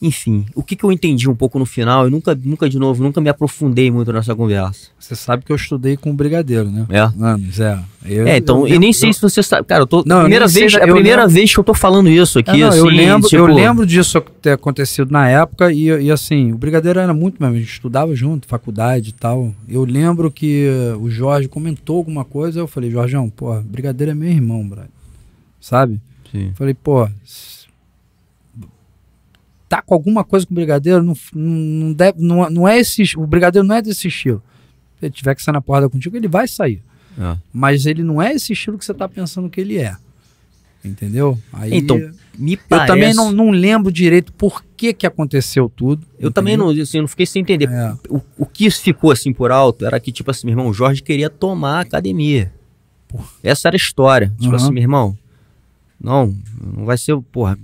Enfim, o que, que eu entendi um pouco no final, eu nunca, nunca de novo, nunca me aprofundei muito nessa conversa. Você sabe que eu estudei com o Brigadeiro, né? É. Anos, é. Eu, é, então, eu, eu nem eu, sei se você sabe. Cara, eu tô. Não, primeira vez, é a primeira lembro, vez que eu tô falando isso é, aqui. É, não, assim, eu, lembro, tipo... eu lembro
disso ter acontecido na época e, e assim, o Brigadeiro era muito mesmo, a gente estudava junto, faculdade e tal. Eu lembro que o Jorge comentou alguma coisa, eu falei, Jorgeão, porra, Brigadeiro é meu irmão, brother. Sabe? Sim. Falei, pô, tá com alguma coisa com o brigadeiro, não, não, deve, não, não é esse. O brigadeiro não é desse estilo. Se ele tiver que sair na porrada contigo, ele vai sair. É. Mas ele não é esse estilo que você tá pensando que ele é. Entendeu? Aí, então, me parece... Eu também não, não lembro direito por que que
aconteceu tudo. Eu entendeu? também não, assim, não fiquei sem entender. É. O, o que ficou assim por alto era que, tipo assim, meu irmão, o Jorge queria tomar a academia. Porra. Essa era a história. Tipo uhum. assim, meu irmão, não, não vai ser, porra,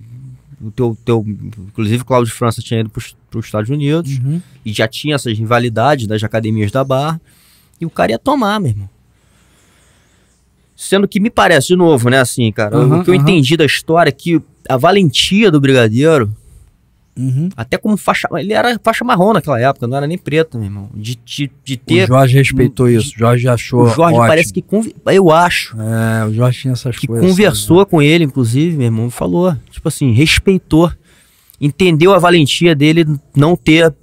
o teu, teu inclusive Cláudio França tinha ido para os Estados Unidos uhum. e já tinha essas rivalidades das academias da barra e o cara ia tomar, meu irmão. Sendo que me parece de novo, né, assim, cara, uhum, o que eu uhum. entendi da história é que a valentia do brigadeiro Uhum. Até como faixa. Ele era faixa marrom naquela época, não era nem preto, meu irmão. De, de, de ter. O Jorge respeitou de, isso. O Jorge achou. O Jorge ótimo. parece que. Eu acho. É, o Jorge tinha essas que coisas. Que conversou né? com ele, inclusive, meu irmão, falou. Tipo assim, respeitou. Entendeu a valentia dele não ter.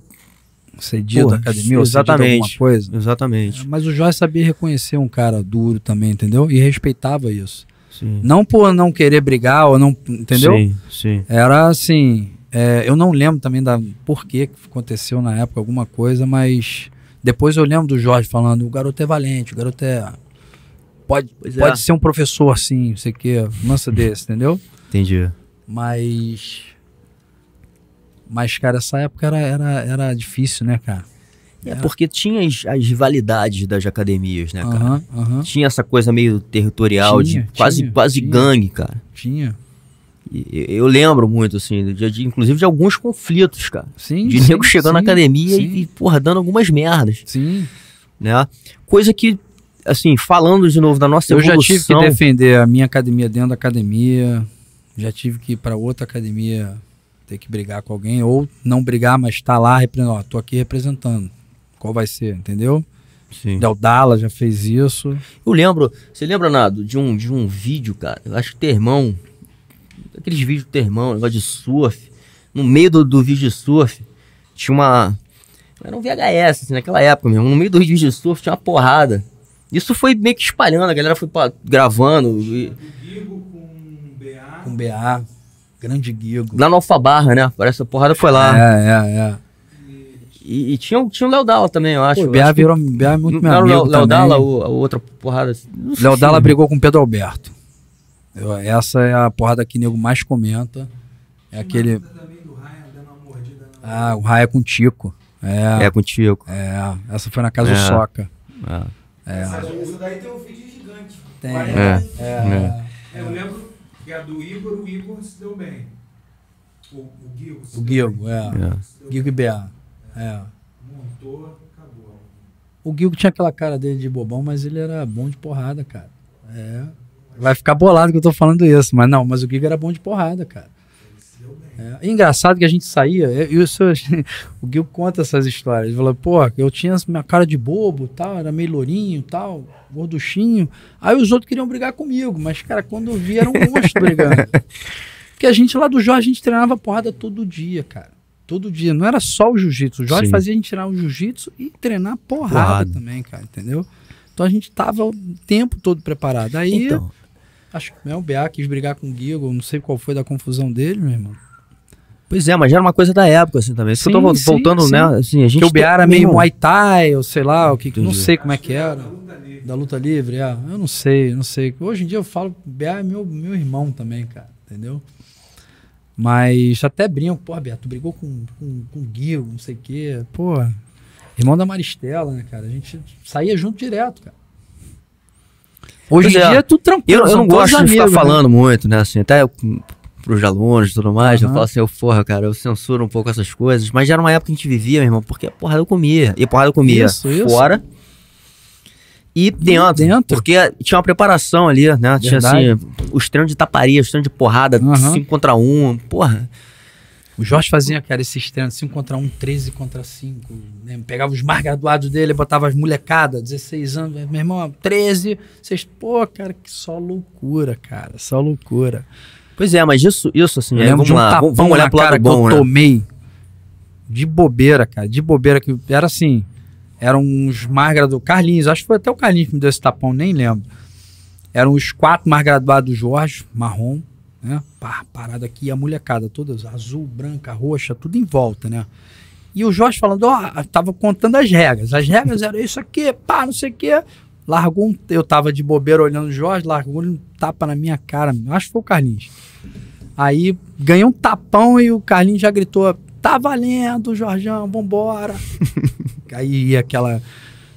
Cedido Porra, academia, exatamente, coisa. Exatamente. É,
mas o Jorge sabia reconhecer um cara duro também, entendeu? E respeitava isso. Sim. Não por não querer brigar ou não. Entendeu? Sim, sim. Era assim é, eu não lembro também da por que aconteceu na época alguma coisa, mas depois eu lembro do Jorge falando: o garoto é valente, o garoto é. Pode, é. pode é. ser um professor, sim, não sei o quê, lança desse, entendeu? Entendi. Mas. Mas, cara, essa época era, era, era difícil, né, cara?
É, porque tinha as, as, rivalidades das academias, né, cara? Uhum, uhum. Tinha essa coisa meio territorial, tinha, de quase, tinha, quase tinha, gangue, cara. Tinha eu lembro muito, assim, de, de, inclusive de alguns conflitos, cara. Sim. De nego chegando sim, na academia sim. e, porra, dando algumas merdas. Sim. Né? Coisa que, assim, falando de novo da nossa eu evolução... Eu já tive que
defender a minha academia dentro da academia, já tive que ir para outra academia ter que brigar com alguém, ou não brigar, mas estar tá lá, ó, tô aqui representando.
Qual vai ser, entendeu? Sim. Del já fez isso. Eu lembro, você lembra, Nado, de um, de um vídeo, cara, eu acho que teu irmão aqueles vídeos do teu irmão, negócio de surf. No meio do, do vídeo de surf, tinha uma. Era um VHS, assim, naquela época mesmo. No meio do vídeo de surf tinha uma porrada. Isso foi meio que espalhando, a galera foi pra, gravando. E... Guigo com BA. Com BA. Grande Guigo. Lá no Alfabarra, né? Parece a porrada foi lá. É, é, é. E, e, tinha, tinha o Léo Dala também, eu acho. É o BA virou BA muito melhor. Léo, Dala, o, a outra porrada. Assim. Léo Dala brigou
com o Pedro Alberto. Eu, essa é a porrada que o nego mais comenta. É Tem aquele. Raia,
ah, o Raia é com Tico. É, é com Tico.
É, essa foi na casa é. do Soca. É. É. Essa, daí tem um feed gigante. Tem. É. é. É. Eu lembro que a do Igor, o Igor
se deu bem. O, o Guigo. O Guigo, é.
é. Guigo e BA. É. Montou, acabou. O Guigo tinha aquela cara dele de bobão, mas ele era bom de porrada, cara. É vai ficar bolado que eu tô falando isso. Mas não, mas o Guigo era bom de porrada, cara. É, engraçado que a gente saía, eu, eu, o Gil conta essas histórias. Ele falou, pô, eu tinha minha cara de bobo, tal, era meio lourinho, tal, gorduchinho. Aí os outros queriam brigar comigo, mas, cara, quando eu vi, era um monstro brigando. Porque a gente lá do Jorge, a gente treinava porrada todo dia, cara. Todo dia. Não era só o jiu-jitsu. O Jorge Sim. fazia a gente tirar o jiu-jitsu e treinar porrada, porrada, também, cara, entendeu? Então a gente tava o tempo todo preparado. Aí. Então Acho que né, o BA quis brigar com o Gigo, não sei qual foi da confusão dele, meu irmão.
Pois é, mas era uma coisa da época, assim, também. É sim, eu tô voltando, sim, né? Assim, a gente que o BA era meio Muay
Thai, ou sei lá, o que, Entendi. não sei como é que era. Da luta livre, da luta livre é. Eu não sei, não sei. Hoje em dia eu falo, o BA é meu, meu irmão também, cara, entendeu? Mas até brincam, pô, Beto, brigou com, com, com o Guigo, não sei o quê. Pô, irmão da Maristela, né, cara? A gente saía junto direto, cara.
Hoje em é, dia é tudo tranquilo. Eu, eu não gosto de amigos, ficar né? falando muito, né? Assim, até pros alunos e tudo mais, uhum. eu falo assim, eu, forra, cara, eu censuro um pouco essas coisas, mas já era uma época que a gente vivia, meu irmão, porque a porrada eu comia. E a porrada eu comia isso, fora. E dentro, dentro, porque tinha uma preparação ali, né? Verdade. Tinha assim, os treinos de taparia, os treinos de porrada, 5 uhum. contra 1, um, porra.
O Jorge fazia, cara, esses treinos assim, 5 contra 1, 13 contra 5. Né? Pegava os mais graduados dele, botava as molecadas, 16 anos, meu irmão, 13. Vocês, pô, cara, que só
loucura, cara, só loucura. Pois é, mas isso, isso assim, é, vamos um lá, vamos olhar pro lado cara bom, que eu né?
tomei de bobeira, cara, de bobeira, que era assim, eram uns mais graduados, Carlinhos, acho que foi até o Carlinhos que me deu esse tapão, nem lembro. Eram os quatro mais graduados do Jorge, marrom, né? pá, parado aqui, a molecada, todas azul, branca, roxa, tudo em volta, né? E o Jorge falando, ó, oh, tava contando as regras. As regras eram isso aqui, pá, não sei o quê. Largou um, eu tava de bobeira olhando o Jorge, largou um tapa na minha cara, acho que foi o Carlinhos. Aí ganhei um tapão e o Carlinhos já gritou: tá valendo, Jorjão, vambora. Aí ia aquela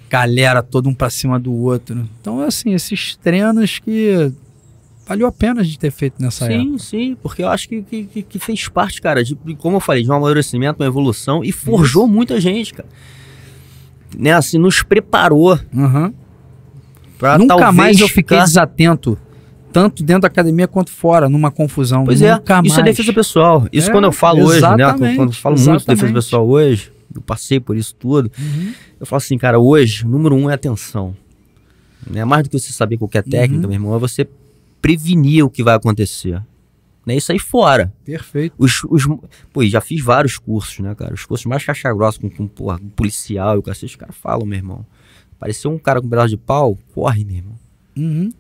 galera todo um pra cima do outro. Né? Então, assim, esses treinos que valeu a pena a gente ter feito nessa sim, época. Sim,
sim, porque eu acho que, que, que, fez parte, cara, de, como eu falei, de um amadurecimento, uma evolução e forjou Isso. muita gente, cara. Né, assim, nos preparou. Uhum. Nunca mais eu fiquei
desatento. Tanto dentro da academia quanto fora, numa confusão. Pois é, Nunca é, mais. isso é defesa pessoal. Isso é, quando eu falo hoje, né? Quando eu falo exatamente. muito de defesa
pessoal hoje, eu passei por isso tudo. Uhum. Eu falo assim, cara, hoje, número um é atenção. Né? Mais do que você saber qualquer técnica, uhum. meu irmão, é você prevenir o que vai acontecer. Né? Isso aí fora. Perfeito. Os, os, pô, já fiz vários cursos, né, cara? Os cursos mais caixa grossa com, com porra, um policial e o cacete, os caras falam, meu irmão. Apareceu um cara com um pedaço de pau, corre, meu irmão. Uhum.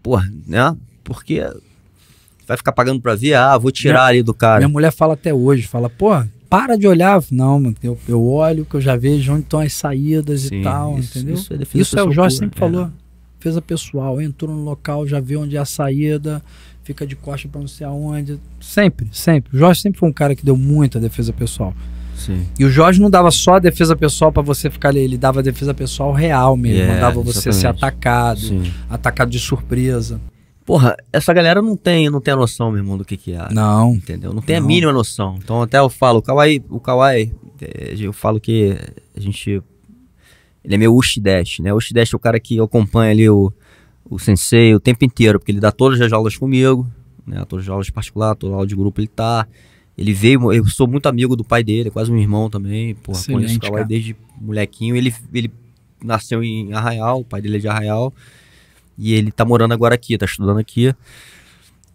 Porra, né? Porque vai ficar pagando pra ver, ah, vou tirar minha, ali do cara. Minha
mulher fala até hoje, fala, pô, para de olhar. Não, mano, eu, eu olho que eu já vejo onde estão as saídas Sim, e tal, isso, entendeu? Isso é, isso é o Jorge pura, sempre é. falou defesa pessoal, entrou no local, já vê onde é a saída, fica de costa para não sei aonde. Sempre, sempre. O Jorge sempre foi um cara que deu muita defesa pessoal. Sim. E o Jorge não dava só defesa pessoal para você ficar ali, ele dava defesa pessoal real mesmo, yeah, é, mandava você exatamente. ser atacado, Sim. atacado de surpresa.
Porra, essa galera não tem, não tem a noção, meu irmão, do que que é. Não. Entendeu? Não tem não. a mínima noção. Então até eu falo, o Kawai, o Kawai, é, eu falo que a gente ele é meu Ushidesh, né? Ushidesh é o cara que acompanha ali o, o sensei o tempo inteiro, porque ele dá todas as aulas comigo, né? Todas as aulas particulares, toda aula de grupo ele tá. Ele veio, eu sou muito amigo do pai dele, é quase um irmão também, porra, conheço o Kawai desde molequinho. Ele, ele nasceu em Arraial, o pai dele é de Arraial, e ele tá morando agora aqui, tá estudando aqui.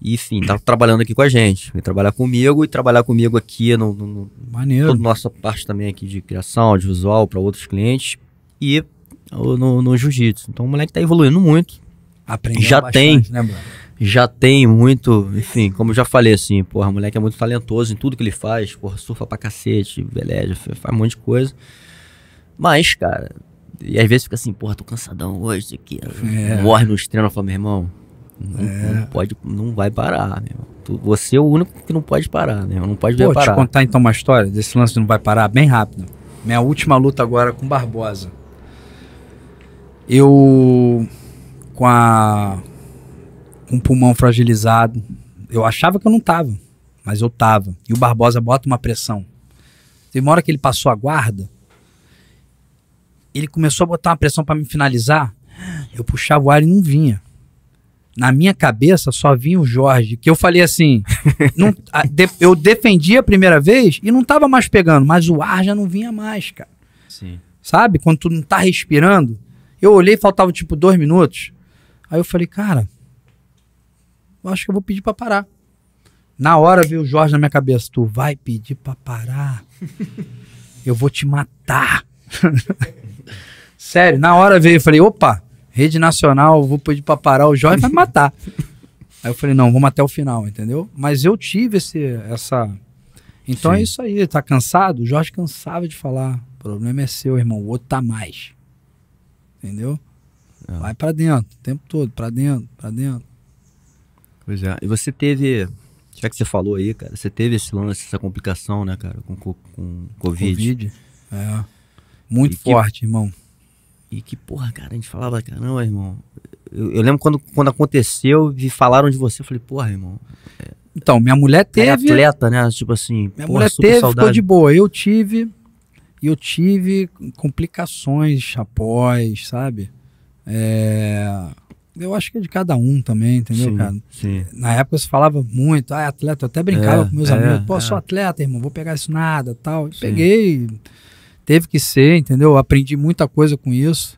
E, enfim, tá trabalhando aqui com a gente. Vem trabalhar comigo e trabalhar comigo aqui no, no, no Maneiro. toda nossa parte também aqui de criação, audiovisual, para outros clientes e no, no jiu-jitsu. Então o moleque tá evoluindo muito. Aprendeu já bastante, tem, né, mano? Já tem muito, enfim, como eu já falei, assim, porra, o moleque é muito talentoso em tudo que ele faz, porra, surfa pra cacete, beleza, faz um monte de coisa. Mas, cara, e às vezes fica assim, porra, tô cansadão hoje, isso aqui. É. Morre nos treinos, fala, meu irmão, não, é. não, pode, não vai parar, meu irmão. você é o único que não pode parar, né? Não pode Pô, parar. Vou te contar então uma história desse lance de não vai parar, bem rápido. Minha última
luta agora com Barbosa eu com a um pulmão fragilizado, eu achava que eu não tava, mas eu tava. E o Barbosa bota uma pressão. Teve uma hora que ele passou a guarda, ele começou a botar uma pressão para me finalizar. Eu puxava o ar e não vinha. Na minha cabeça só vinha o Jorge, que eu falei assim, não, a, de, eu defendi a primeira vez e não tava mais pegando, mas o ar já não vinha mais, cara. Sim. Sabe? Quando tu não tá respirando, eu olhei, faltava tipo dois minutos. Aí eu falei, cara, eu acho que eu vou pedir para parar. Na hora veio o Jorge na minha cabeça, tu vai pedir para parar. Eu vou te matar. Sério, na hora veio, eu falei, opa, rede nacional, vou pedir para parar, o Jorge vai me matar. Aí eu falei, não, vamos até o final, entendeu? Mas eu tive esse, essa. Então é Sim. é isso aí, tá cansado? O Jorge cansava de falar. O problema é seu, irmão. O outro tá mais entendeu? Ah. Vai para dentro, o tempo todo, para dentro, para dentro.
Pois é. E você teve, já que você falou aí, cara, você teve esse lance, essa complicação, né, cara, com, com, com Covid. Covid, é. Muito e forte, que, irmão. E que, porra, cara, a gente falava, caramba, irmão. Eu, eu, lembro quando, quando aconteceu e falaram de você, eu falei, porra, irmão. É, então, minha mulher é teve. É atleta, né? Tipo assim, minha porra, mulher teve, saudade. ficou de
boa. Eu tive, e eu tive complicações após, sabe? É... Eu acho que é de cada um também, entendeu, sim, cara? Sim. Na época se falava muito, ah, é atleta, eu até brincava é, com meus é, amigos, pô, é. sou atleta, irmão, vou pegar isso nada, tal. Peguei, teve que ser, entendeu? Aprendi muita coisa com isso.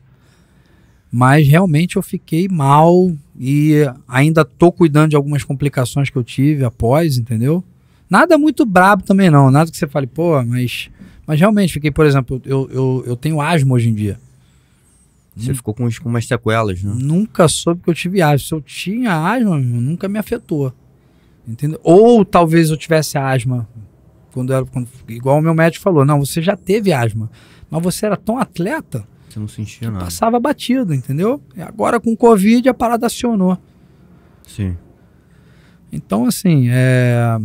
Mas realmente eu fiquei mal e ainda tô cuidando de algumas complicações que eu tive após, entendeu? Nada muito brabo também não, nada que você fale, pô, mas mas realmente, fiquei, por exemplo, eu, eu, eu tenho asma hoje em dia.
Você hum. ficou com, com umas sequelas, né?
Nunca soube que eu tive asma. Se eu tinha asma, nunca me afetou. Entendeu? Ou talvez eu tivesse asma. Quando era, quando, igual o meu médico falou: não, você já teve asma. Mas você era tão atleta.
Você não sentia nada.
Passava batido, entendeu? E agora com o Covid a parada acionou. Sim. Então, assim, é.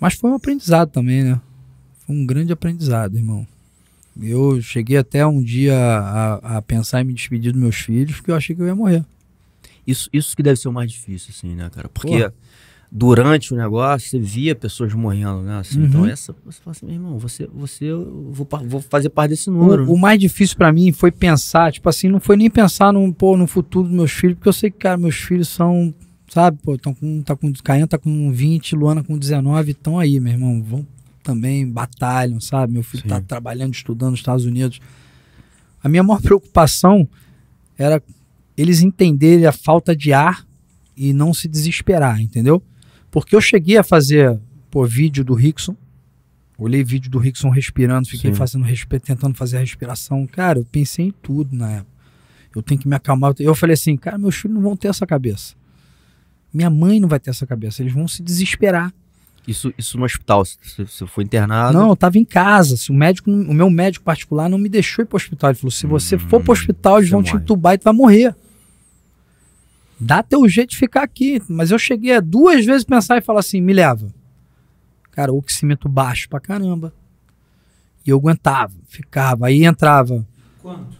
Mas foi um aprendizado também, né? Foi um grande aprendizado, irmão. Eu cheguei até um dia a, a pensar em me despedir dos meus filhos, porque eu achei que eu ia morrer.
Isso, isso que deve ser o mais difícil, assim, né, cara? Porque durante o negócio você via pessoas morrendo, né? Assim, então, uhum. Então, essa, você fala assim, meu irmão, você, você vou, vou fazer parte desse número. O, né? o
mais difícil para mim foi pensar, tipo assim, não foi nem pensar no pô, no futuro dos meus filhos, porque eu sei que, cara, meus filhos são, sabe, pô, estão com, tá com, Caen tá com 20, Luana com 19, estão aí, meu irmão, vão também batalham, sabe? Meu filho está trabalhando, estudando nos Estados Unidos. A minha maior preocupação era eles entenderem a falta de ar e não se desesperar, entendeu? Porque eu cheguei a fazer pô, vídeo do Rickson, olhei vídeo do Rickson respirando, fiquei Sim. fazendo tentando fazer a respiração. Cara, eu pensei em tudo na época. Eu tenho que me acalmar. Eu falei assim, cara, meus filhos não vão ter essa cabeça. Minha mãe não vai ter essa cabeça. Eles vão se desesperar.
Isso, isso no hospital, você foi internado? Não, eu
tava em casa. Assim, o, médico, o meu médico particular não me deixou ir para o hospital. Ele falou: se você hum, for para o hospital, eles vão morre. te entubar e tu vai morrer. Dá teu jeito de ficar aqui. Mas eu cheguei a duas vezes pensar e falar assim: me leva. Cara, oxímetro baixo pra caramba. E eu aguentava, ficava, aí entrava. Quanto?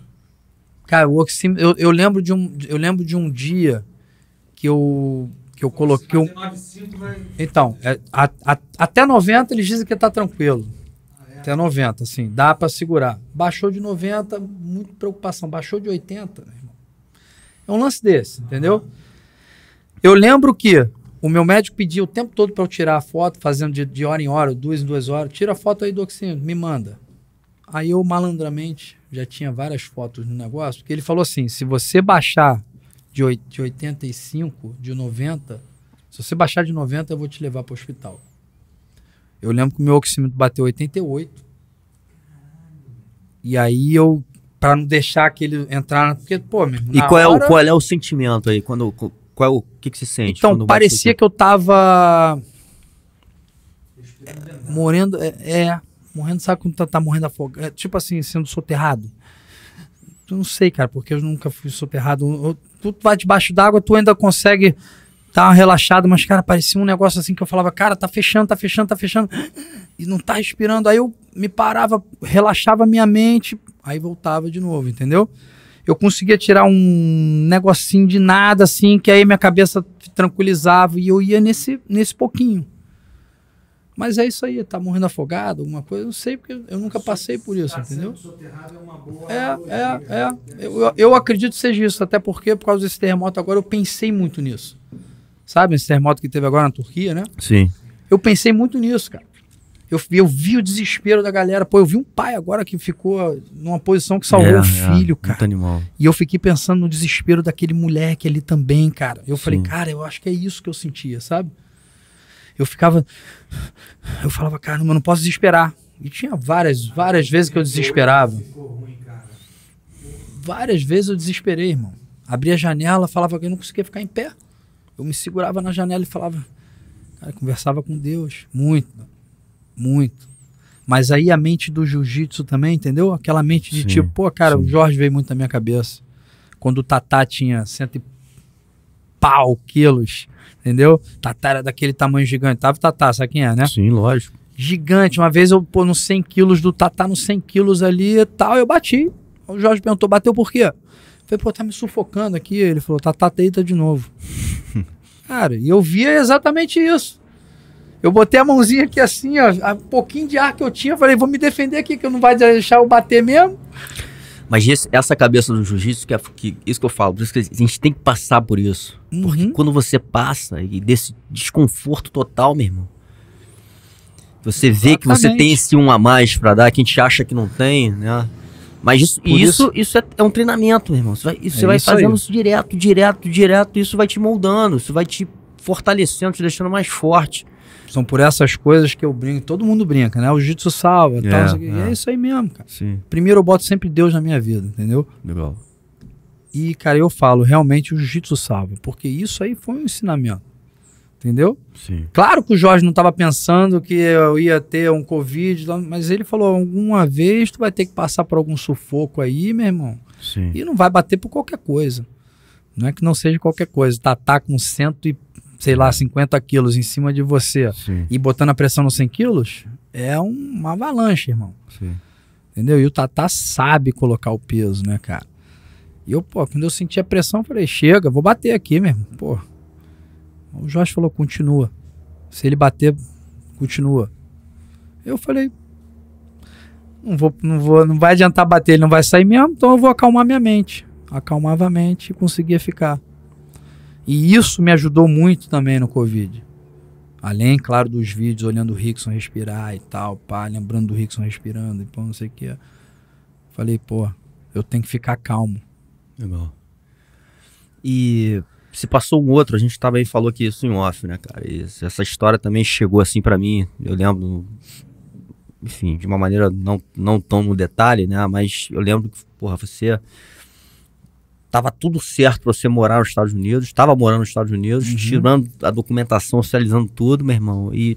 Cara, o oxímetro. Eu, eu, lembro, de um, eu lembro de um dia que eu que eu coloquei um. Então, é, a, a, até 90 eles dizem que está tranquilo. Ah, é? Até 90, assim, dá para segurar. Baixou de 90, muita preocupação. Baixou de 80, né, irmão? É um lance desse, entendeu? Eu lembro que o meu médico pediu o tempo todo para eu tirar a foto, fazendo de, de, hora em hora, duas em duas horas. Tira a foto aí, do oxígeno, me manda. Aí eu, malandramente, já tinha várias fotos no negócio, porque ele falou assim: se você baixar de, 85, de 90, se você baixar de 90, eu vou te levar para o hospital. Eu lembro que o meu oxímetro bateu 88. E aí eu, para não deixar aquele entrar, porque, pô, mesmo. E qual, hora... é o, qual
é o sentimento aí? Quando, qual é o que, que você sente? Então, parecia
que eu tava. É, morrendo, é, é, morrendo, sabe quando tá, tá morrendo afogado? É, tipo assim, sendo soterrado. Eu não sei, cara, porque eu nunca fui superado. Tu vai debaixo d'água, tu ainda consegue estar tá relaxado, mas, cara, parecia um negócio assim que eu falava, cara, tá fechando, tá fechando, tá fechando, e não tá respirando. Aí eu me parava, relaxava minha mente, aí voltava de novo, entendeu? Eu conseguia tirar um negocinho de nada, assim, que aí minha cabeça tranquilizava e eu ia nesse, nesse pouquinho. Mas é isso aí, tá morrendo afogado, alguma coisa, eu não sei, porque eu nunca passei por isso, entendeu? É, é, é, é. Eu, eu acredito que seja isso, até porque por causa desse terremoto agora eu pensei muito nisso. Sabe, esse terremoto que teve agora na Turquia, né? Sim. Eu pensei muito nisso, cara. Eu, eu vi o desespero da galera. Pô, eu vi um pai agora que ficou numa posição que salvou é, o é, filho, é, cara. Animal. E eu fiquei pensando no desespero daquele moleque ali também, cara. Eu Sim. falei, cara, eu acho que é isso que eu sentia, sabe? eu ficava. Eu falava, caramba, eu não posso desesperar. E tinha várias, várias vezes que eu desesperava. Várias vezes eu desesperei, irmão. Abria a janela, falava que eu não conseguia ficar em pé. Eu me segurava na janela e falava. Cara, conversava com Deus. Muito. Muito. Mas aí a mente do jiu-jitsu também, entendeu? Aquela mente de sim, tipo, pô, cara, sim. o Jorge veio muito na minha cabeça. Quando o Tatá tinha cento e pau quilos, entendeu? Tatá era daquele tamanho gigante. Tava Tatá, sabe quem é, né?
Sim, lógico.
Gigante. Uma vez eu pô nos 100 quilos do Tatá, nos 100 quilos ali e tal, eu bati. O Jorge perguntou, bateu por quê? falei, pô, tá me sufocando aqui. Ele falou, Tatá deita de novo. Cara, e eu via exatamente isso. Eu botei a mãozinha aqui assim, ó, um pouquinho de ar que eu tinha, falei, vou me defender aqui, que eu não vai deixar eu bater mesmo.
Mas esse, essa cabeça do jiu-jitsu, que, é, que isso que eu falo, a gente tem que passar por isso. Uhum. Porque quando você passa e desse desconforto total, meu irmão, você vê que você tem esse um a mais para dar, que a gente acha que não tem, né? Mas isso, isso, isso, isso é, é, um treinamento, meu irmão. Você vai, isso, é você vai isso fazendo aí. isso direto, direto, direto. Isso vai te moldando, isso vai te fortalecendo, te deixando mais forte. São por essas
coisas que eu brinco, todo mundo brinca, né? O jiu-jitsu salva, é, tal, é. é isso aí mesmo, cara. Sim. Primeiro eu boto sempre Deus na minha vida, entendeu? Legal. E, cara, eu falo, realmente o jiu-jitsu salva, porque isso aí foi um ensinamento. Entendeu? Sim. Claro que o Jorge não estava pensando que eu ia ter um Covid, mas ele falou: alguma vez tu vai ter que passar por algum sufoco aí, meu irmão. Sim. E não vai bater por qualquer coisa. Não é que não seja qualquer coisa. tá tá com cento e sei lá, 50 quilos em cima de você Sim. e botando a pressão nos 100 quilos, é uma avalanche, irmão. Sim. Entendeu? E o Tatá sabe colocar o peso, né, cara? E eu, pô, quando eu senti a pressão, falei, chega, vou bater aqui mesmo. Pô. O Jorge falou, continua. Se ele bater, continua. Eu falei, não vou, não vou, não vai adiantar bater, ele não vai sair mesmo, então eu vou acalmar minha mente. Acalmava a mente e conseguia ficar. E isso me ajudou muito também no Covid. Além, claro, dos vídeos olhando o Rickson respirar e tal, pá, lembrando do Rickson respirando e pô, não sei o que. Falei, pô, eu tenho que ficar calmo. Legal. É
e se passou um outro, a gente tava falou que isso em off, né, cara? E essa história também chegou assim para mim, eu lembro, enfim, de uma maneira não, não tão no detalhe, né? Mas eu lembro que, porra, você Tava tudo certo para você morar nos Estados Unidos, estava morando nos Estados Unidos, uhum. tirando a documentação, socializando tudo, meu irmão. E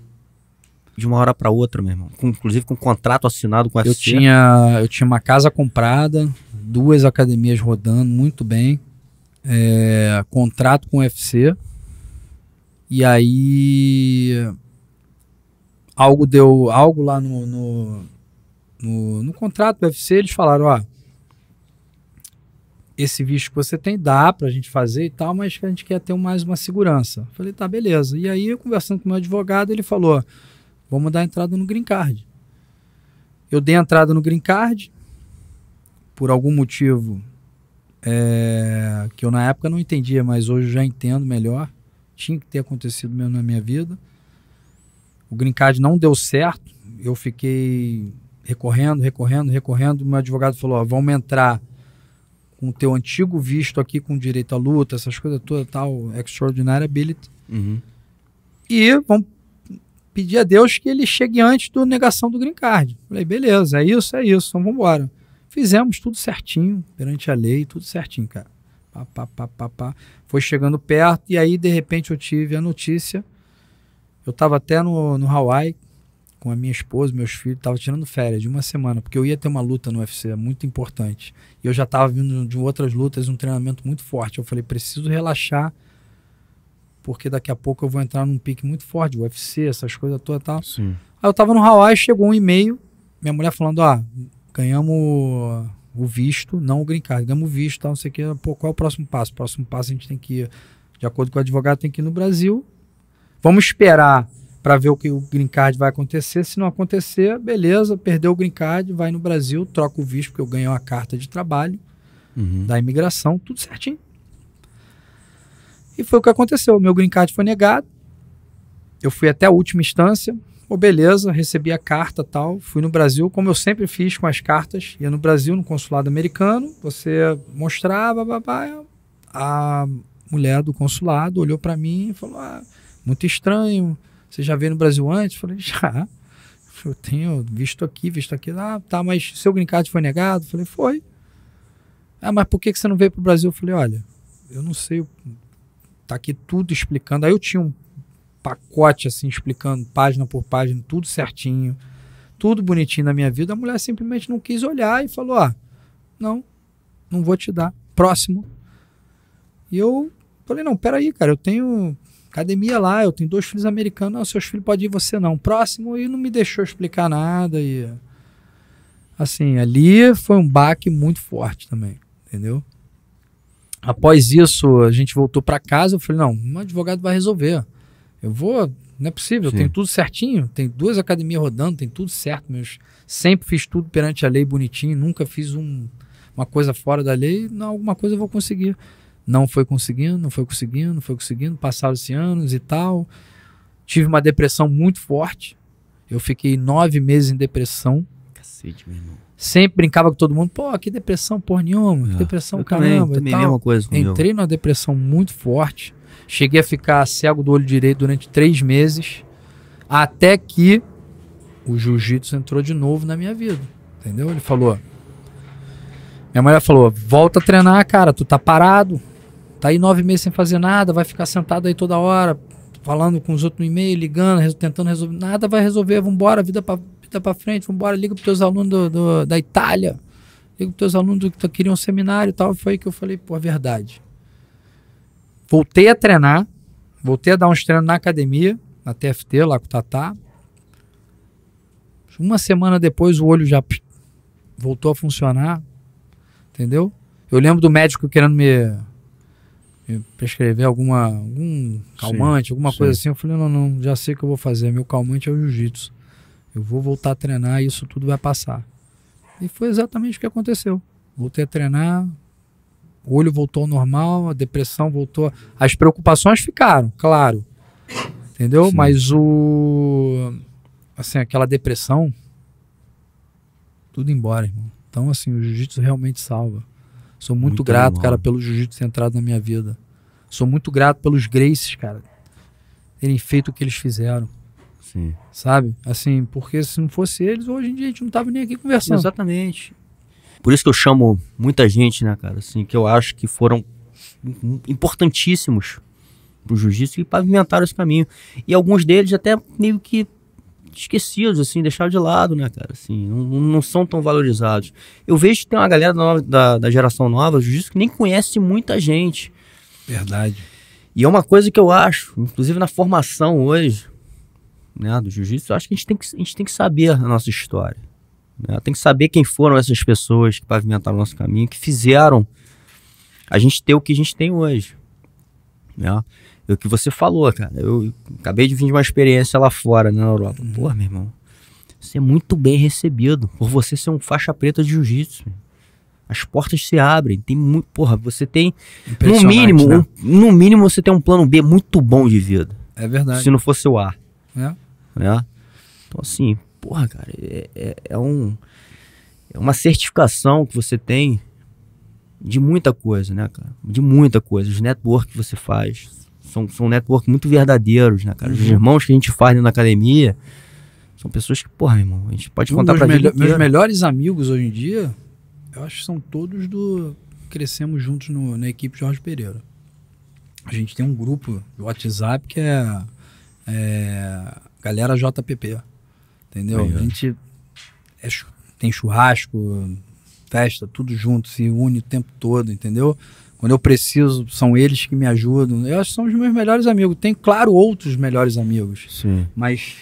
de uma hora para outra, meu irmão. Com, inclusive com um contrato assinado com a eu
tinha Eu tinha uma casa comprada, duas academias rodando muito bem, é, contrato com o UFC. E aí algo deu algo lá no no, no, no contrato do UFC, eles falaram, ó, ah, esse visto que você tem dá para a gente fazer e tal, mas que a gente quer ter mais uma segurança. Falei, tá, beleza. E aí, conversando com meu advogado, ele falou: vamos dar entrada no green card. Eu dei entrada no green card, por algum motivo é, que eu na época não entendia, mas hoje já entendo melhor. Tinha que ter acontecido mesmo na minha vida. O green card não deu certo, eu fiquei recorrendo, recorrendo, recorrendo. Meu advogado falou: ó, vamos entrar com o teu antigo visto aqui com direito à luta, essas coisas todas, tal, extraordinária ability. Uhum. E vamos pedir a Deus que ele chegue antes do negação do green card. Falei, beleza, é isso, é isso, então vamos embora. Fizemos tudo certinho, perante a lei, tudo certinho, cara. Pá, pá, pá, pá, pá. Foi chegando perto e aí, de repente, eu tive a notícia. Eu estava até no, no Hawaii, com a minha esposa, meus filhos, tava tirando férias de uma semana, porque eu ia ter uma luta no UFC muito importante. E eu já tava vindo de outras lutas, um treinamento muito forte. Eu falei, preciso relaxar, porque daqui a pouco eu vou entrar num pique muito forte, UFC, essas coisas todas e tal. Sim. Aí eu tava no Hawaii, chegou um e-mail, minha mulher falando, ah, ganhamos o visto, não o green card, ganhamos o visto, tal, não sei o que, pô, qual é o próximo passo? O próximo passo a gente tem que ir, de acordo com o advogado, tem que ir no Brasil. Vamos esperar para ver o que o green card vai acontecer. Se não acontecer, beleza, perdeu o green card, vai no Brasil, troca o visto, porque eu ganho uma carta de trabalho uhum. da imigração, tudo certinho. E foi o que aconteceu. Meu green card foi negado. Eu fui até a última instância. Pô, beleza, recebi a carta tal. Fui no Brasil, como eu sempre fiz com as cartas. Ia no Brasil, no consulado americano. Você mostrava, babá. A mulher do consulado olhou para mim e falou: ah, muito estranho. Você já veio no Brasil antes? Eu falei, já. Eu tenho visto aqui, visto aqui lá, ah, tá, mas seu green card foi negado? Eu falei, foi. Ah, mas por que, que você não veio para o Brasil? Eu falei, olha, eu não sei, tá aqui tudo explicando. Aí eu tinha um pacote assim, explicando página por página, tudo certinho, tudo bonitinho na minha vida. A mulher simplesmente não quis olhar e falou: ó, ah, não, não vou te dar. Próximo. E eu falei, não, peraí, cara, eu tenho academia lá, eu tenho dois filhos americanos, não, seus filhos podem ir, você não. Próximo, e não me deixou explicar nada. E assim, ali foi um baque muito forte também, entendeu? Após isso, a gente voltou para casa, eu falei, não, um advogado vai resolver. Eu vou, não é possível, Sim. eu tenho tudo certinho, tem duas academias rodando, tem tudo certo, meus sempre fiz tudo perante a lei bonitinho, nunca fiz um, uma coisa fora da lei, não, alguma coisa eu vou conseguir não foi conseguindo, não foi conseguindo, não foi conseguindo, passaram-se anos e tal. Tive uma depressão muito forte. Eu fiquei nove meses em depressão. Cacete, meu irmão. Sempre brincava com todo mundo, pô, que depressão porra nenhuma, que é, depressão, eu caramba. Também, também mesma coisa Entrei numa depressão muito forte. Cheguei a ficar cego do olho direito durante três meses, até que o jiu-jitsu entrou de novo na minha vida. Entendeu? Ele falou. Minha mulher falou: volta a treinar, cara, tu tá parado Tá aí nove meses sem fazer nada, vai ficar sentado aí toda hora, falando com os outros no e-mail, ligando, res, tentando resolver. Nada vai resolver, vambora, vida pra, vida pra frente, vambora, liga pros teus alunos do, do, da Itália, liga pros teus alunos que tá, queriam um seminário e tal. Foi aí que eu falei, pô, a é verdade. Voltei a treinar, voltei a dar uns treinos na academia, na TFT, lá com o Tatá. Uma semana depois o olho já voltou a funcionar, entendeu? Eu lembro do médico querendo me prescrever alguma, algum calmante, sim, alguma sim. coisa assim. Eu falei, não, não, já sei o que eu vou fazer. Meu calmante é o jiu-jitsu. Eu vou voltar a treinar e isso tudo vai passar. E foi exatamente o que aconteceu. Voltei a treinar, o olho voltou ao normal, a depressão voltou. As preocupações ficaram, claro. Entendeu? Sim. Mas o. Assim, aquela depressão. Tudo embora, irmão. Então, assim, o jiu-jitsu realmente salva. Sou muito, muito grato, animal. cara, pelo jiu-jitsu centrado na minha vida. Sou muito grato pelos Graces, cara. Terem feito o que eles fizeram. Sim. Sabe? Assim, porque se não fosse eles, hoje em dia a gente não tava nem aqui conversando. Exatamente.
Por isso que eu chamo muita gente, né, cara, assim, que eu acho que foram importantíssimos pro jiu-jitsu e pavimentaram esse caminho. E alguns deles até meio que esquecidos, assim, deixados de lado, né, cara? Assim, não, não, são tão valorizados. Eu vejo que tem uma galera nova, da, da geração nova, jiu-jitsu, que nem conhece muita gente. Verdade. E é uma coisa que eu acho, inclusive na formação hoje, né, do jiu-jitsu, eu acho que a gente tem que, a gente tem que saber a nossa história. Né? Tem que saber quem foram essas pessoas que pavimentaram o nosso caminho, que fizeram a gente ter o que a gente tem hoje. Né? É o que você falou, cara. Eu acabei de vir de uma experiência lá fora, na Europa. Uhum. Pô, meu irmão, ser é muito bem recebido por você ser um faixa preta de jiu-jitsu. As portas se abrem, tem muito, porra, você tem no mínimo, né? um, no mínimo você tem um plano B muito bom de vida. É verdade. Se não fosse o A. É. Né? Então assim, porra, cara, é, é, é um é uma certificação que você tem de muita coisa, né, cara? De muita coisa, os networks que você faz, são, são network muito verdadeiros, né, cara? Os uhum. irmãos que a gente faz na academia são pessoas que, porra, irmão, a gente pode um contar pra gente Meus
melhores amigos hoje em dia, eu acho que são todos do... Crescemos juntos no, na equipe Jorge Pereira. A gente tem um grupo do WhatsApp que é, é Galera JPP, entendeu? Aí, a gente é, tem churrasco, festa, tudo junto, se une o tempo todo, entendeu? Quando eu preciso, são eles que me ajudam. Eu acho que são os meus melhores amigos. Tem, claro, outros melhores amigos. Sim. Mas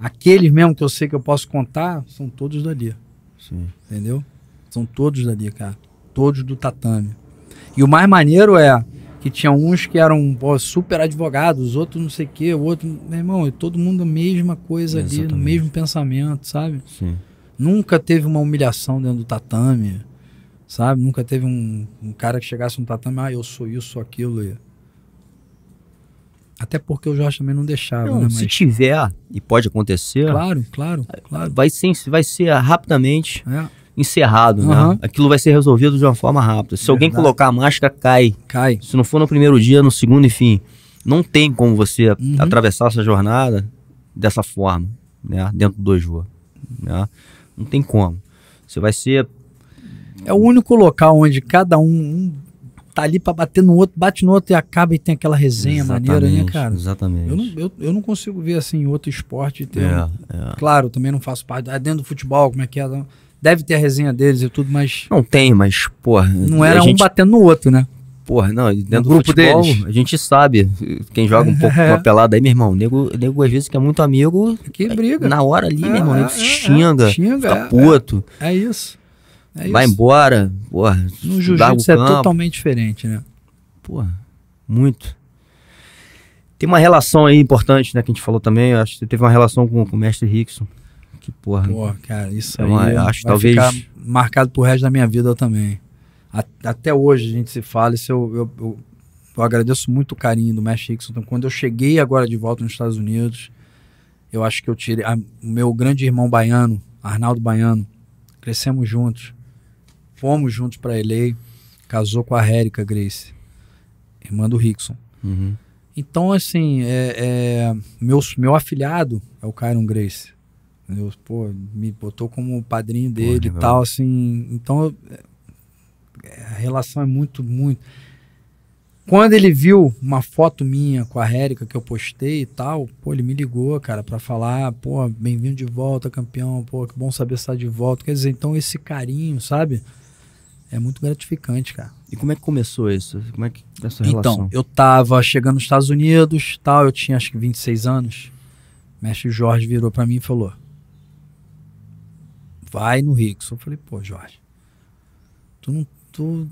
aqueles mesmo que eu sei que eu posso contar, são todos dali. Sim. Entendeu? São todos dali, cara. Todos do tatame. E o mais maneiro é que tinha uns que eram pô, super advogados, outros não sei o quê, o outro. Meu irmão, e é todo mundo a mesma coisa ali, no mesmo pensamento, sabe? Sim. Nunca teve uma humilhação dentro do tatame sabe? Nunca teve um, um cara que chegasse no tatame, ah, eu sou isso, sou aquilo. E... Até porque o Jorge também não deixava, não, né? Mas... Se
tiver, e pode acontecer. Claro, claro, é, claro. Vai ser, vai ser rapidamente é. encerrado, uhum. né? Aquilo vai ser resolvido de uma forma rápida. Se Verdade. alguém colocar a máscara, cai. Cai. Se não for no primeiro dia, no segundo, enfim. Não tem como você uhum. atravessar essa jornada dessa forma, né? Dentro do dois né? Não tem como. Você vai ser
é o único local onde cada um, um tá ali para bater no outro, bate no outro e acaba e tem aquela resenha exatamente, maneira, né, cara? Exatamente. Eu não, eu, eu não consigo ver assim outro esporte ter. É, é. Claro, também não faço parte. Ah, dentro do futebol, como é que é? Deve ter a resenha deles e tudo, mas.
Não tem, mas, porra. Não era gente... um batendo no outro, né? Porra, não, dentro do futebol, deles. a gente sabe. Quem joga um pouco é. uma pelada aí, meu irmão, nego, nego às vezes que é muito amigo. Que briga. Na hora ali, meu irmão, é, nego é, xinga, é, xinga, fica puto. é isso. É vai embora. Porra, no jiu-jitsu é totalmente
diferente, né? Porra,
muito. Tem uma relação aí importante, né, que a gente falou também. Eu acho que teve uma relação com, com o mestre Rickson. Que porra. Porra, cara, isso é uma, aí. Eu acho vai talvez. Ficar
marcado pro resto da minha vida também. A, até hoje a gente se fala, isso eu, eu, eu, eu agradeço muito o carinho do mestre Rickson. Então, quando eu cheguei agora de volta nos Estados Unidos, eu acho que eu tirei. o meu grande irmão baiano, Arnaldo Baiano, crescemos juntos fomos juntos para LA, casou com a Hérica Grace, irmã do Rickson. Uhum. Então, assim, é, é, meu, meu afilhado é o Kyron Grace. Pô, me botou como padrinho dele Pô, e tal, assim. Então, é, a relação é muito, muito. Quando ele viu uma foto minha com a Hérica que eu postei e tal, pô, ele me ligou, cara, para falar, pô, bem-vindo de volta, campeão, pô, que bom saber estar tá de volta. Quer dizer, então esse carinho, sabe? É muito gratificante, cara.
E como é que começou isso? Como é que essa é então, relação? Então, eu tava
chegando nos Estados Unidos, tal, eu tinha acho que 26 anos. O mestre Jorge virou para mim e falou: "Vai no Rickson". Eu falei: "Pô, Jorge, tu não tu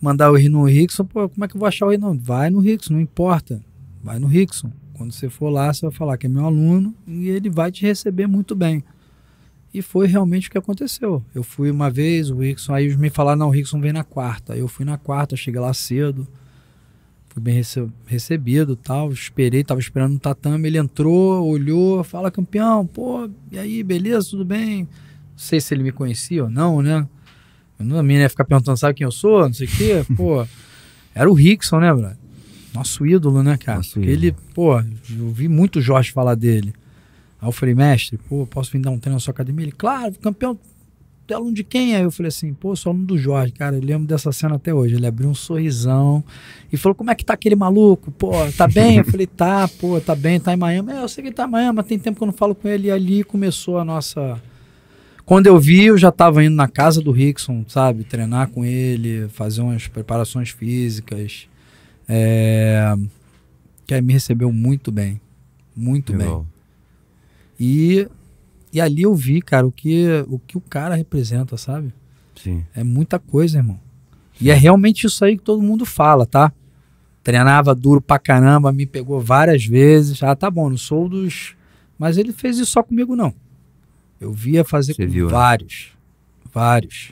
mandar eu ir no Rickson, pô, como é que eu vou achar o não? Vai no Rickson, não importa. Vai no Rickson. Quando você for lá, você vai falar que é meu aluno e ele vai te receber muito bem". E foi realmente o que aconteceu. Eu fui uma vez, o Rickson, aí me falaram, não, o Rickson vem na quarta. Eu fui na quarta, cheguei lá cedo, fui bem rece recebido tal, esperei, tava esperando no tatame, ele entrou, olhou, fala, campeão, pô, e aí, beleza, tudo bem? Não sei se ele me conhecia ou não, né? Eu não, a minha ia ficar perguntando, sabe quem eu sou, não sei o quê, pô. Era o Rickson, né, brother? Nosso ídolo, né, cara? Nosso ídolo. Ele, pô, eu vi muito o Jorge falar dele. Aí eu falei, mestre, pô, posso vir dar um treino na sua academia? Ele, claro, campeão, tu é aluno de quem? Aí eu falei assim, pô, sou aluno do Jorge, cara, eu lembro dessa cena até hoje. Ele abriu um sorrisão e falou, como é que tá aquele maluco? Pô, tá bem? eu falei, tá, pô, tá bem, tá em Miami. É, eu sei que ele tá em Miami, mas tem tempo que eu não falo com ele. E ali começou a nossa... Quando eu vi, eu já tava indo na casa do Rickson, sabe? Treinar com ele, fazer umas preparações físicas. É... Que aí me recebeu muito bem. Muito bem. E, e ali eu vi, cara, o que, o que o cara representa, sabe? Sim. É muita coisa, irmão. E é realmente isso aí que todo mundo fala, tá? Treinava duro pra caramba, me pegou várias vezes. Ah, tá bom, não sou dos. Mas ele fez isso só comigo, não.
Eu via fazer Você com viu, vários. Né? Vários.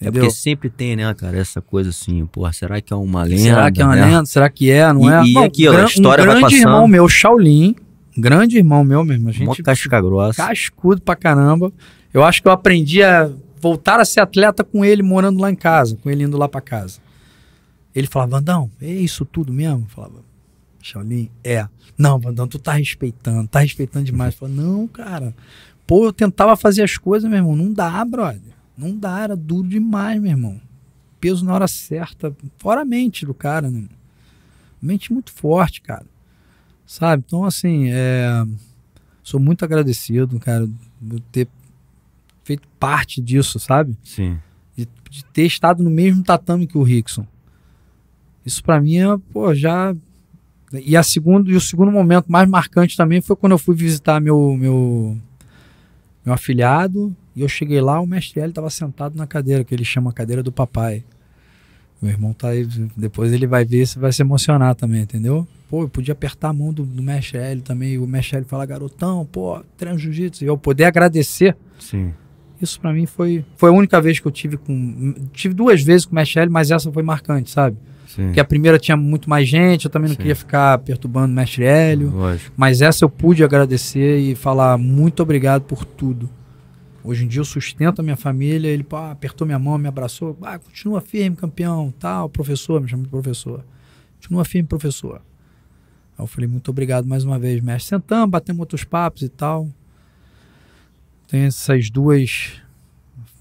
É Entendeu? É porque sempre tem, né, cara, essa coisa assim, porra, será que é uma lenda? Será que é uma né? lenda? Será que é, não e, é? E Bom, aqui, ó, um a história um grande vai passando. irmão meu,
Shaolin, grande irmão meu mesmo. A gente, casca grossa. Cascudo pra caramba. Eu acho que eu aprendi a voltar a ser atleta com ele morando lá em casa, com ele indo lá pra casa. Ele falava, Vandão, é isso tudo mesmo? Eu falava, Shaolin, é. Não, Vandão, tu tá respeitando, tá respeitando demais. Eu falava, não, cara. Pô, eu tentava fazer as coisas, meu irmão. Não dá, brother. Não dá, era duro demais, meu irmão. Peso na hora certa, fora a mente do cara, né? Mente muito forte, cara. Sabe? Então, assim, é, sou muito agradecido, cara, de ter feito parte disso, sabe? Sim. De, de ter estado no mesmo tatame que o Rickson. Isso para mim é, pô, já. E, a segundo, e o segundo momento mais marcante também foi quando eu fui visitar meu, meu, meu afilhado. E eu cheguei lá, o mestre L estava sentado na cadeira, que ele chama a cadeira do papai. Meu irmão tá aí, depois ele vai ver, você vai se emocionar também, entendeu? Pô, eu podia apertar a mão do, do mestre Hélio também, o mestre Hélio falar, garotão, pô, treino jiu-jitsu, e eu poder agradecer. Sim. Isso para mim foi, foi a única vez que eu tive com. Tive duas vezes com o mestre Hélio, mas essa foi marcante, sabe? Sim. Porque a primeira tinha muito mais gente, eu também não Sim. queria ficar perturbando o mestre Hélio. Lógico. Mas essa eu pude agradecer e falar muito obrigado por tudo. Hoje em dia eu sustento a minha família, ele pá, apertou minha mão, me abraçou, ah, continua firme, campeão, tal, professor, me chama de professor. Continua firme, professor. Aí eu falei, muito obrigado mais uma vez, mestre. Sentamos, batemos outros papos e tal. Tem essas duas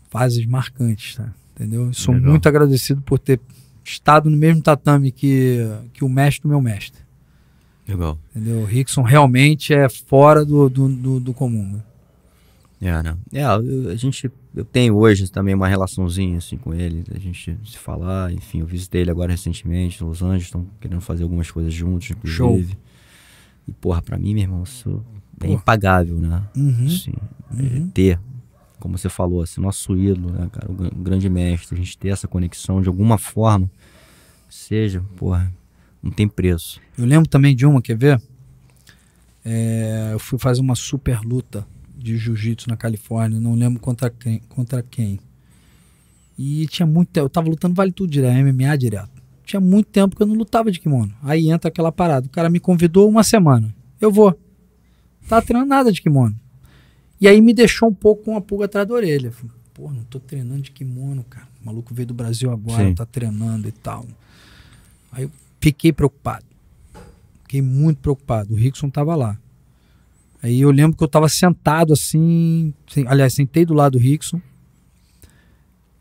fases marcantes, tá? Entendeu? sou muito agradecido por ter estado no mesmo tatame que, que o mestre do meu
mestre. Legal.
Entendeu? O Rickson realmente é fora do, do, do, do comum.
Né? Era. É, né? é a gente. Eu tenho hoje também uma relaçãozinha assim com ele, a gente se falar, enfim, eu visitei ele agora recentemente, Los Angeles, estão querendo fazer algumas coisas juntos, inclusive. Show. E, porra, pra mim, meu irmão, isso é impagável, né? Uhum. Assim, é, uhum. ter, como você falou, assim, nosso ídolo, né, cara, o grande mestre, a gente ter essa conexão de alguma forma, seja, porra, não tem preço.
Eu lembro também de uma, quer ver? É, eu fui fazer uma super luta de jiu-jitsu na Califórnia, não lembro contra quem, contra quem. E tinha muito tempo, eu tava lutando vale tudo direto, MMA direto. Tinha muito tempo que eu não lutava de kimono. Aí entra aquela parada, o cara me convidou uma semana. Eu vou. Tá treinando nada de kimono. E aí me deixou um pouco com uma pulga atrás da orelha. pô, não tô treinando de kimono, cara. O maluco veio do Brasil agora, Sim. tá treinando e tal. Aí eu fiquei preocupado. Fiquei muito preocupado. O Rickson tava lá. Aí eu lembro que eu tava sentado assim, sem, aliás, sentei do lado do Rickson.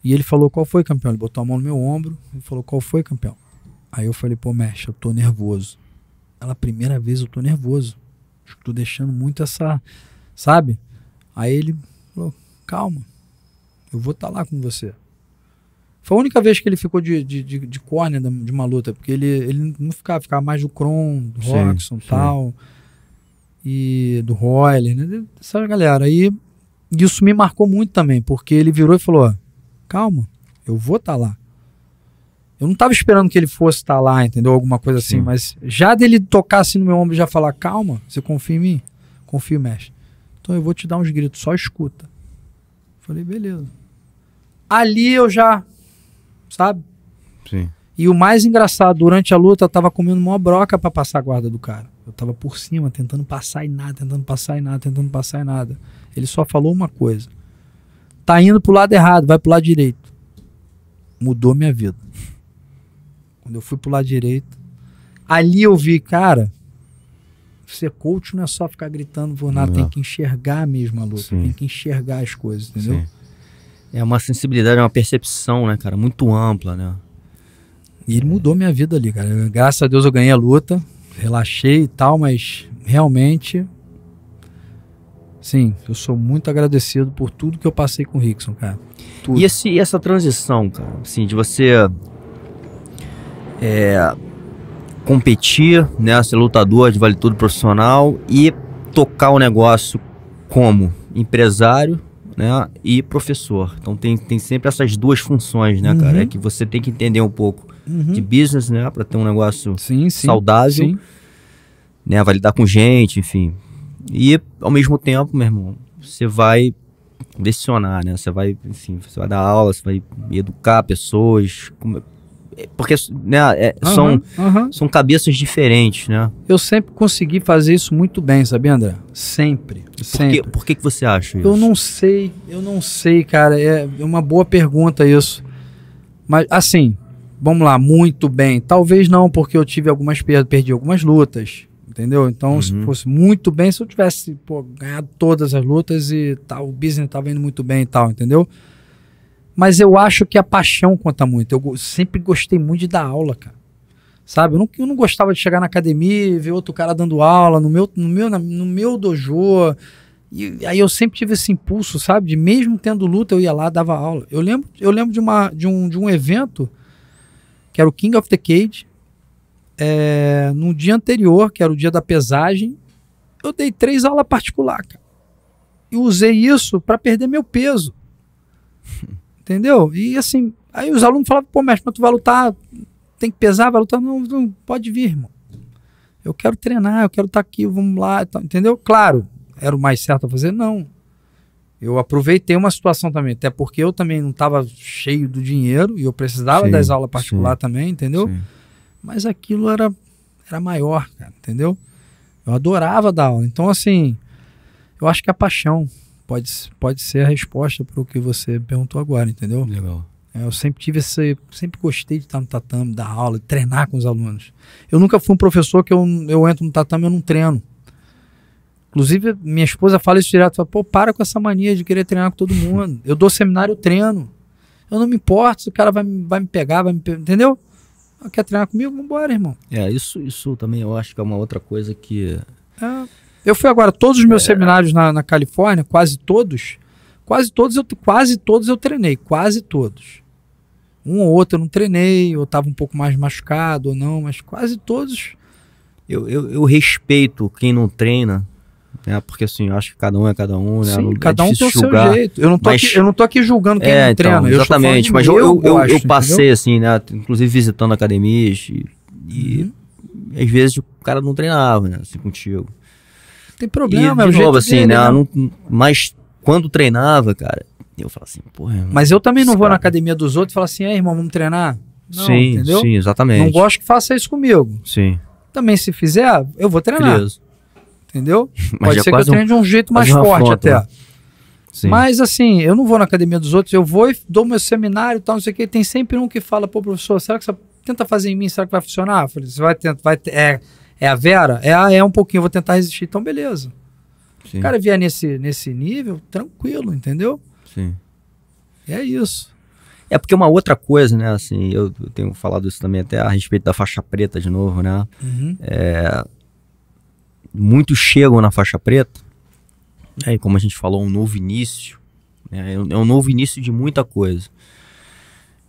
E ele falou: Qual foi, campeão? Ele botou a mão no meu ombro e falou: Qual foi, campeão? Aí eu falei: Pô, mestre, eu tô nervoso. Ela, primeira vez eu tô nervoso. Acho que tô deixando muito essa. Sabe? Aí ele falou: Calma, eu vou estar tá lá com você. Foi a única vez que ele ficou de, de, de, de córnea de uma luta, porque ele, ele não ficava, ficava mais do Kron, do Roxon e tal. Sim e do Royler, né? Essa galera. E isso me marcou muito também, porque ele virou e falou: calma, eu vou estar tá lá. Eu não estava esperando que ele fosse estar tá lá, entendeu? Alguma coisa assim, mas já dele tocar assim no meu ombro e já falar: calma, você confia em mim? Confio, mestre. Então eu vou te dar uns gritos, só escuta. Falei, beleza. Ali eu já, sabe? Sim. E o mais engraçado, durante a luta, eu tava comendo mó broca para passar a guarda do cara. Eu tava por cima, tentando passar e nada, tentando passar e nada, tentando passar e nada. Ele só falou uma coisa. Tá indo pro lado errado, vai pro lado direito. Mudou minha vida. Quando eu fui pro lado direito, ali eu vi, cara, ser coach não é só ficar gritando por nada, não. tem que enxergar mesmo a luta, Sim. tem que enxergar as coisas, entendeu? Sim.
É uma sensibilidade, é uma percepção, né, cara, muito ampla, né?
E ele mudou minha vida ali, cara.
Graças a Deus eu ganhei a luta
relaxei e tal, mas realmente, sim, eu sou muito agradecido por tudo que eu passei com o Rickson, cara.
Tudo. E, esse, essa transição, cara, assim, de você é, competir, né, ser lutador de vale tudo profissional e tocar o negócio como empresário, né, e professor. Então tem, tem sempre essas duas funções, né, uhum. cara? É uhum. que você tem que entender um pouco uhum. de business, né, para ter um negócio sim, sim, saudável, sim. né, vai lidar com gente, enfim. E ao mesmo tempo, meu irmão, você vai lecionar, né? Você vai, enfim, você vai dar aula, você vai educar pessoas, porque né, uhum, são, uhum. são cabeças diferentes, né?
Eu sempre consegui fazer isso muito bem, sabe André? Sempre, por sempre. Que, por
que, que você acha isso? Eu não
sei, eu não sei, cara. É uma boa pergunta isso. Mas, assim, vamos lá, muito bem. Talvez não, porque eu tive algumas perdas, perdi algumas lutas, entendeu? Então, uhum. se fosse muito bem, se eu tivesse pô, ganhado todas as lutas e tal, o business estava indo muito bem e tal, entendeu? Mas eu acho que a paixão conta muito. Eu sempre gostei muito de dar aula, cara. Sabe? Eu não, eu não gostava de chegar na academia e ver outro cara dando aula no meu, no meu, no meu dojo. E aí eu sempre tive esse impulso, sabe? De mesmo tendo luta, eu ia lá, dava aula. Eu lembro, eu lembro de, uma, de, um, de um evento que era o King of the Cage. É, no dia anterior, que era o dia da pesagem, eu dei três aulas particulares, cara. E usei isso para perder meu peso. Entendeu? E assim, aí os alunos falavam, pô, mestre, mas tu vai lutar, tem que pesar, vai lutar. Não, não pode vir, irmão. Eu quero treinar, eu quero estar tá aqui, vamos lá. Entendeu? Claro, era o mais certo a fazer? Não. Eu aproveitei uma situação também, até porque eu também não estava cheio do dinheiro e eu precisava sim, das aulas particulares também, entendeu? Sim. Mas aquilo era, era maior, cara, entendeu? Eu adorava dar aula. Então, assim, eu acho que é a paixão pode, pode ser a resposta para o que você perguntou agora, entendeu? Legal. É, eu sempre tive esse, sempre gostei de estar no tatame, dar aula, treinar com os alunos. Eu nunca fui um professor que eu, eu entro no tatame e eu não treino. Inclusive, minha esposa fala isso direto, fala, pô, para com essa mania de querer treinar com todo mundo. Eu dou seminário, eu treino. Eu não me importo se o cara vai, vai me pegar, vai me entendeu? Quer treinar comigo? Vambora, irmão.
É, isso, isso também eu acho que é uma outra coisa que...
É eu fui agora todos os meus é. seminários na, na Califórnia, quase todos. Quase todos eu quase todos eu treinei, quase todos. Um ou outro eu não treinei, eu estava um pouco mais machucado ou não, mas quase todos.
Eu, eu, eu respeito quem não treina, né? Porque assim, eu acho que cada um é cada um, né? Sim, é cada é um tem o seu julgar, jeito. Eu não tô, mas... aqui, eu não tô aqui julgando quem é, não treina. Então, exatamente, eu mas eu, eu, eu, acho, eu passei entendeu? assim, né? Inclusive visitando academias e, e uhum. às vezes o cara não treinava, né? Assim, contigo tem problema. E, é de é novo, assim, dele, né? né? Não... Mas quando treinava, cara, eu falava assim, porra. mas eu também não
vou cara... na academia dos outros e falar assim, é, irmão, vamos treinar? Não, sim, entendeu? sim, exatamente. Não gosto que faça isso comigo. Sim. Também se fizer, ah, eu vou treinar. Entendeu? Mas Pode ser que eu treine um, de um jeito mais forte foto, até. Né? Sim. Mas assim, eu não vou na academia dos outros, eu vou e dou meu seminário e tal, não sei o que. Tem sempre um que fala, pô, professor, será que você tenta fazer em mim, será que vai funcionar? Eu falei, você vai tentar, vai, é, é a Vera? É, ah, é um pouquinho, vou tentar resistir. Então, beleza. Sim. O cara vier nesse, nesse
nível, tranquilo, entendeu? Sim. É isso. É porque uma outra coisa, né? Assim, eu tenho falado isso também até a respeito da faixa preta de novo, né? Uhum. É, muitos chegam na faixa preta, né, e como a gente falou, é um novo início. Né, é, é um novo início de muita coisa.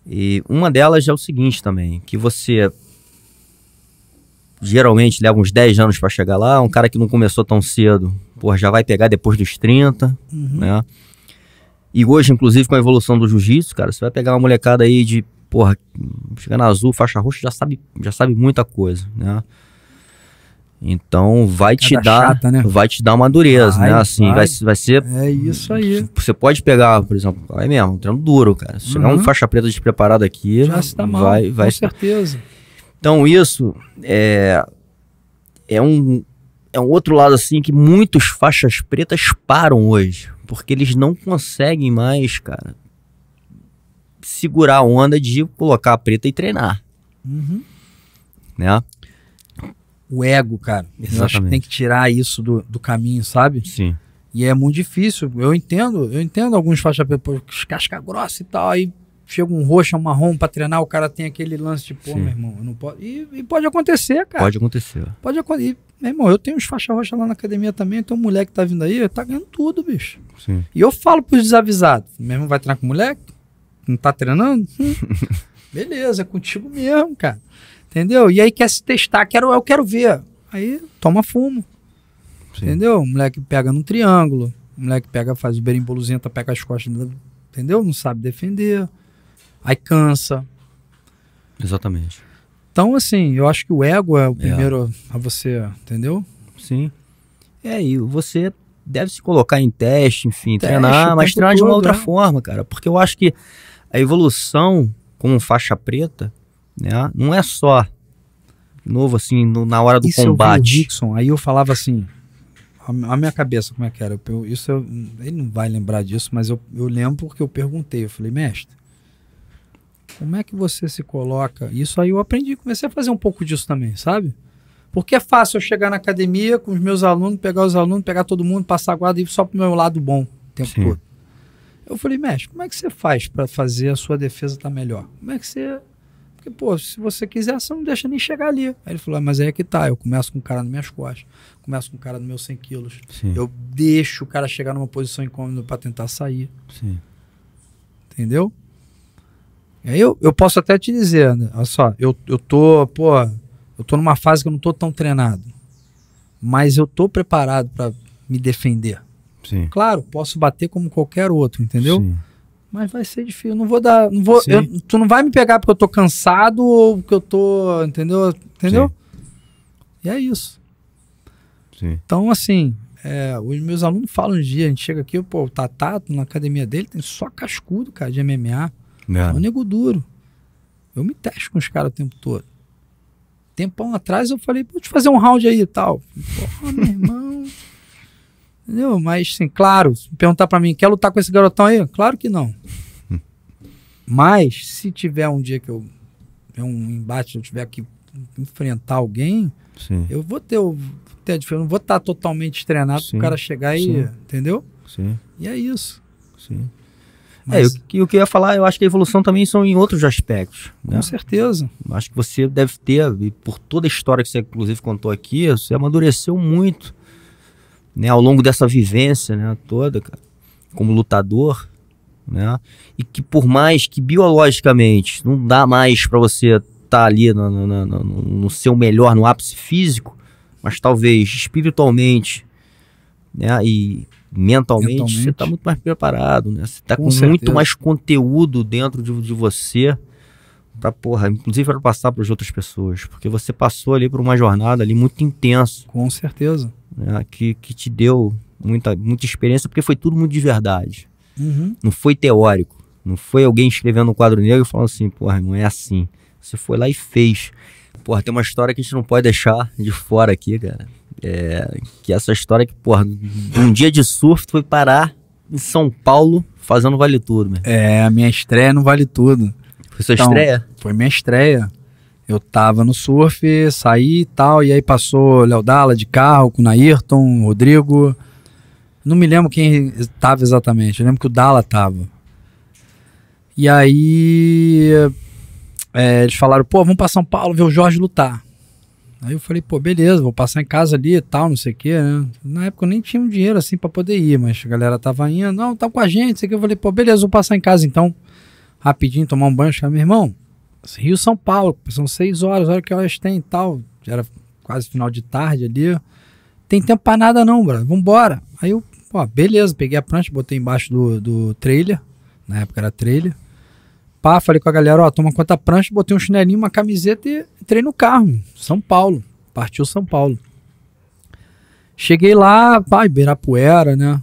E uma delas é o seguinte também, que você geralmente leva uns 10 anos para chegar lá. Um cara que não começou tão cedo, porra, já vai pegar depois dos 30, uhum. né? E hoje, inclusive, com a evolução do jiu-jitsu, cara, você vai pegar uma molecada aí de, porra, na azul, faixa roxa, já sabe, já sabe muita coisa, né? Então vai te dar, chata, né? vai te dar uma dureza, né? vai, né? Assim, vai. vai. Vai, ser. É isso aí. Você pode pegar, por exemplo, é mesmo, um treino duro, cara. Se uhum. chegar um faixa preta despreparado aqui, já se dá mal, vai, vai, com
certeza.
Então isso é, é, um, é um outro lado assim que muitos faixas pretas param hoje, porque eles não conseguem mais, cara, segurar a onda de colocar a preta e treinar. Uhum. Né?
O ego, cara. Exatamente. acho que tem que tirar isso do, do caminho, sabe? Sim. E é muito difícil. Eu entendo, eu entendo alguns faixas pretas, casca grossa e tal, aí chega um roxo, é um marrom pra treinar, o cara tem aquele lance de, pô, Sim. meu irmão, eu não posso. E, e, pode acontecer, cara. Pode acontecer. Pode acontecer. Meu irmão, eu tenho uns faixa roxa lá na academia também, então o moleque tá vindo aí, tá ganhando tudo, bicho. Sim. E eu falo pros desavisados, meu irmão vai treinar com o moleque? Não tá treinando? Hum. Beleza, é contigo mesmo, cara. Entendeu? E aí quer se testar, quero, eu quero ver. Aí toma fumo. Sim. Entendeu? O moleque pega no triângulo, o moleque pega, faz o berimboluzinho, pega as costas, entendeu? Não sabe defender. Aí cansa. Exatamente. Então, assim, eu acho que o ego é o é. primeiro
é. a você, entendeu? Sim. É, e você deve se colocar em teste, enfim, teste, treinar, mas treinar de uma outra é. forma, cara. Porque eu acho que a evolução como faixa preta, né, não é só, novo, assim, no, na hora do isso combate. Eu o Dixon, aí eu falava assim,
a, a, minha cabeça, como é que era? Eu, isso eu, ele não vai lembrar disso, mas eu, eu lembro porque eu perguntei, eu falei, mestre, como é que você se coloca? Isso aí eu aprendi, comecei a fazer um pouco disso também, sabe? Porque é fácil eu chegar na academia com os meus alunos, pegar os alunos, pegar todo mundo, passar a guarda e ir só pro meu lado bom o tempo Sim. todo. Eu falei, mestre, como é que você faz para fazer a sua defesa estar tá melhor? Como é que você. Porque, pô, se você quiser, você não deixa nem chegar ali. Aí ele falou, ah, mas aí é que tá. Eu começo com o cara nas minhas costas, começo com o cara nos meus 100 quilos. Sim. Eu deixo o cara chegar numa posição incômoda para tentar sair. Sim. Entendeu? Eu, eu posso até te dizer, olha só, eu, eu tô, pô, eu tô numa fase que eu não tô tão treinado. Mas eu tô preparado para me defender. Sim. Claro, posso bater como qualquer outro, entendeu? Sim. Mas vai ser difícil. não vou dar. Não vou, eu, tu não vai me pegar porque eu tô cansado ou porque eu tô. Entendeu? Entendeu? Sim. E é isso. Sim. Então, assim, é, os meus alunos falam um dia, a gente chega aqui, pô, o Tatato, na academia dele, tem só cascudo, cara, de MMA. É um nego duro. Eu me testo com os caras o tempo todo. Tempão atrás eu falei, vou te fazer um round aí e tal. Porra, meu irmão. Entendeu? Mas, sim claro, perguntar para mim, quer lutar com esse garotão aí? Claro que não. Hum. Mas, se tiver um dia que eu. É um embate, eu tiver que enfrentar alguém, Sim. eu vou ter. Eu, ter eu não vou estar totalmente treinado para o cara chegar aí e. Entendeu? Sim.
E é isso. Sim. É, mas... É, e o que eu ia falar, eu acho que a evolução também são em outros aspectos. Né? Com certeza. Acho que você deve ter, por toda a história que você inclusive contou aqui, você amadureceu muito né, ao longo dessa vivência né, toda, cara, como lutador. Né? E que por mais que biologicamente não dá mais para você estar tá ali no, no, no, no seu melhor, no ápice físico, mas talvez espiritualmente né, e mentalmente, você está muito mais preparado, né? Você está com, com muito mais conteúdo dentro de, de você para porra, inclusive para passar para as outras pessoas, porque você passou ali por uma jornada ali muito intensa. Com certeza. Né? Que, que te deu muita, muita experiência, porque foi tudo muito de verdade. Uhum. Não foi teórico. Não foi alguém escrevendo um quadro negro e falando assim, porra, não é assim. Você foi lá e fez. Porra, tem uma história que a gente não pode deixar de fora aqui, cara. É, que essa história que, porra, um dia de surf foi parar em São Paulo fazendo Vale Tudo, meu. É, a minha estreia no Vale Tudo. Foi
sua então, estreia? Foi minha estreia. Eu tava no surf, saí e tal, e aí passou Léo Dalla de carro com o Nairton, Rodrigo. Não me lembro quem tava exatamente, eu lembro que o Dalla tava. E aí é, eles falaram, pô, vamos pra São Paulo ver o Jorge lutar. Aí eu falei, pô, beleza, vou passar em casa ali e tal, não sei o quê, né? Na época eu nem tinha um dinheiro assim para poder ir, mas a galera tava indo, não, tá com a gente, sei que. Eu falei, pô, beleza, vou passar em casa então, rapidinho, tomar um banho, chegar, meu irmão, Rio São Paulo, são seis horas, hora que elas têm e tal. Já era quase final de tarde ali. Tem tempo pra nada não, brother, vambora. Aí eu, pô, beleza, peguei a prancha, botei embaixo do, do trailer, na época era trailer pá, falei com a galera, ó, toma conta prancha, botei um chinelinho, uma camiseta e entrei no carro. São Paulo. Partiu São Paulo. Cheguei lá, pá, Ibirapuera, né?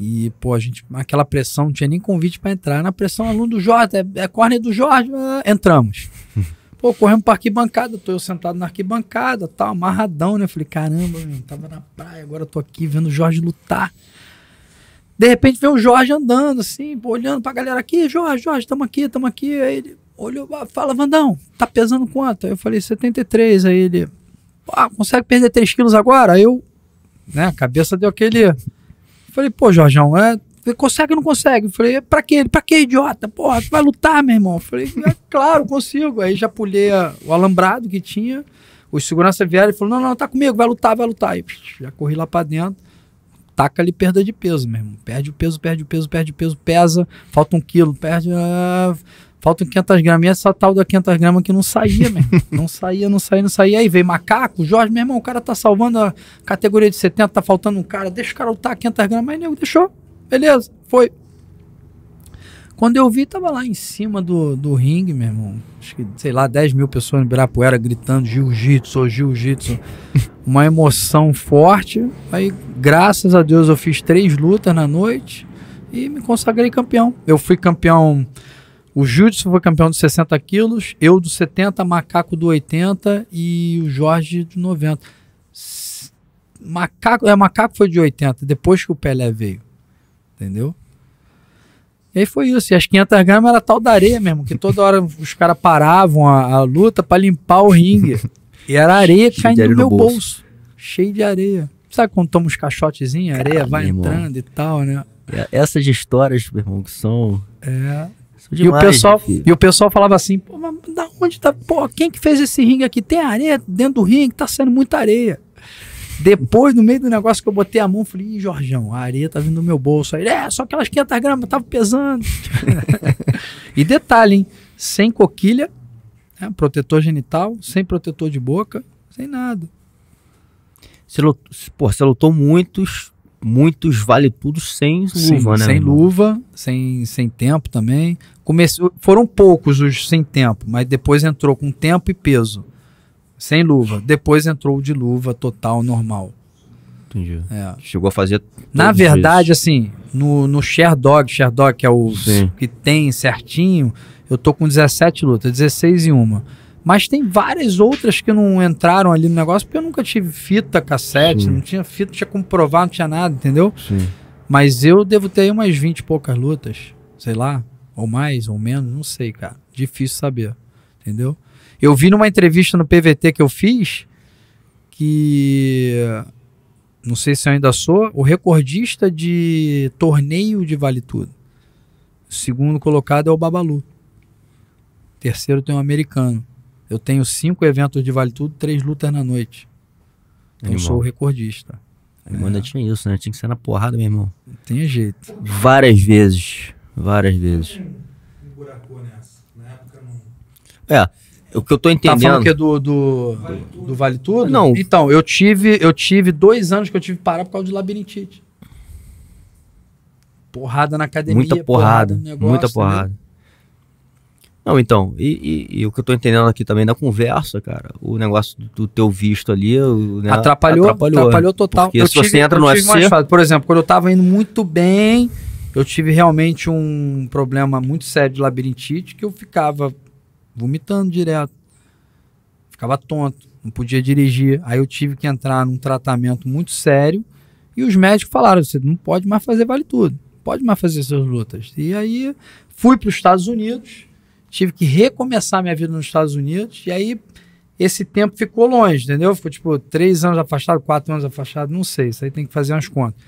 E, pô, a gente, aquela pressão, não tinha nem convite para entrar. Na pressão, aluno do Jorge, é, é do Jorge, né? entramos. Pô, corremos pra arquibancada, tô eu sentado na arquibancada, tal, amarradão, né? Falei, caramba, meu, tava na praia, agora tô aqui vendo o Jorge lutar. De repente vê o Jorge andando, assim, olhando pra galera aqui, Jorge, Jorge, estamos aqui, estamos aqui. Aí ele olhou, ah, fala, Vandão, tá pesando quanto? Aí eu falei, 73. Aí ele, ah, consegue perder 3 quilos agora? Aí eu, né, a cabeça deu aquele. Eu falei, pô, Jorjão, é, consegue ou não consegue? Eu falei, pra que? Pra que, idiota? Porra, tu vai lutar, meu irmão? Eu falei, é, claro, consigo. Aí já pulei a, o alambrado que tinha, os segurança vieram e falou, não, não, tá comigo, vai lutar, vai lutar. Aí já corri lá pra dentro taca ali perda de peso mesmo. Perde o peso, perde o peso, perde o peso, pesa, falta um quilo, perde. Ah, faltam 500 gramas. E essa tal da 500 gramas que não saía mesmo. não saía, não saía, não saía. Aí veio macaco, Jorge, meu irmão, o cara tá salvando a categoria de 70, tá faltando um cara, deixa o cara lutar 500 gramas. Aí nego deixou. Beleza, foi. Quando eu vi, tava lá em cima do, do ringue, meu irmão. Acho que, sei lá, 10 mil pessoas no Ibirapuera gritando jiu-jitsu, jiu-jitsu. Uma emoção forte. Aí, graças a Deus, eu fiz três lutas na noite e me consagrei campeão. Eu fui campeão. O Júdice foi campeão dos 60 quilos, eu do 70, Macaco do 80 e o Jorge do 90. Macaco, é, Macaco foi de 80, depois que o Pelé veio. Entendeu? E aí foi isso. E as 500 gramas era tal da areia mesmo, que toda hora os caras paravam a, a luta para limpar o ringue. E era areia caindo no meu bolso. bolso. Cheio de areia. Sabe quando toma uns caixotezinhos, areia vai entrando irmão. e tal, né?
Essas histórias, meu irmão, que são. É. demais, e, o pessoal, e o pessoal falava assim, pô,
mas da onde tá? Pô, quem que fez esse ringue aqui? Tem areia dentro do ringue, tá sendo muita areia. Depois, no meio do negócio que eu botei a mão, falei, Ih, Jorgão, a areia tá vindo no meu bolso. Aí, é, só aquelas 500 gramas, tava pesando. e detalhe, hein? Sem coquilha, né? protetor genital, sem protetor de boca, sem nada. Você lutou, você lutou muitos, muitos vale tudo sem luva, Sim, né? Sem luva, sem, sem tempo também. foram poucos os sem tempo, mas depois entrou com tempo e peso. Sem luva. Depois entrou de luva total, normal.
Entendi. É. Chegou a fazer. Na verdade,
isso. assim, no, no Sherdog, Sherdog, que é o que tem certinho, eu tô com 17 lutas, 16 e uma. Mas tem várias outras que não entraram ali no negócio, porque eu nunca tive fita, cassete, Sim. não tinha fita, não tinha comprovado, não tinha nada, entendeu? Sim. Mas eu devo ter umas 20 e poucas lutas, sei lá, ou mais, ou menos, não sei, cara. Difícil saber, entendeu? Eu vi numa entrevista no PVT que eu fiz que não sei se eu ainda sou o recordista de torneio de vale tudo. O segundo colocado é o Babalu. O terceiro tem o um americano. Eu tenho cinco eventos de vale tudo, três lutas na noite. Então eu sou o recordista. Irmão,
é. tinha isso, né? Tinha que ser na porrada, meu irmão. Tem jeito. Várias vezes. Várias vezes. um buracô nessa. Na época não. É. O que eu tô entendendo. Tá falando que é
do, do, do, Vale Tudo? Não. Então, eu tive, eu tive dois anos que eu tive que parar por causa de labirintite. Porrada na academia. Muita porrada. porrada negócio, muita porrada.
Né? Não, então, e, e, e, o que eu tô entendendo aqui também da conversa, cara, o negócio do teu visto ali, né, atrapalhou, atrapalhou, né? atrapalhou, total. Porque eu se tive, você entra no UFC...
Por exemplo, quando eu tava indo muito bem, eu tive realmente um problema muito sério de labirintite, que eu ficava vomitando direto. Ficava tonto, não podia dirigir. Aí eu tive que entrar num tratamento muito sério e os médicos falaram: você não pode mais fazer vale tudo, pode mais fazer suas lutas. E aí fui para os Estados Unidos, tive que recomeçar minha vida nos Estados Unidos, e aí esse tempo ficou longe, entendeu? Ficou tipo três anos afastado, quatro anos afastado, não sei, isso aí tem que fazer umas contas.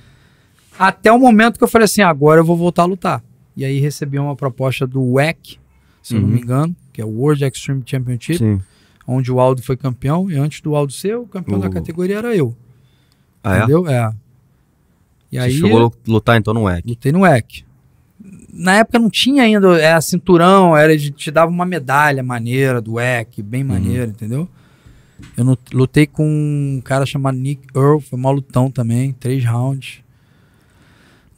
Até o momento que eu falei assim: agora eu vou voltar a lutar. E aí recebi uma proposta do WEC, se uhum. não me uhum. engano, que é o World Extreme Championship, Sim. onde o Aldo foi campeão, e antes do Aldo ser, o campeão o... da categoria era eu. Ah, é? entendeu? É. é.
E Você aí, chegou a lutar então no WEC?
Lutei no WEC. Na época não tinha ainda é, cinturão, era de, te dava uma medalha maneira do WEC, bem uhum. maneira, uhum. entendeu? Eu lutei com um cara chamado Nick Earl, foi mal lutão também, três rounds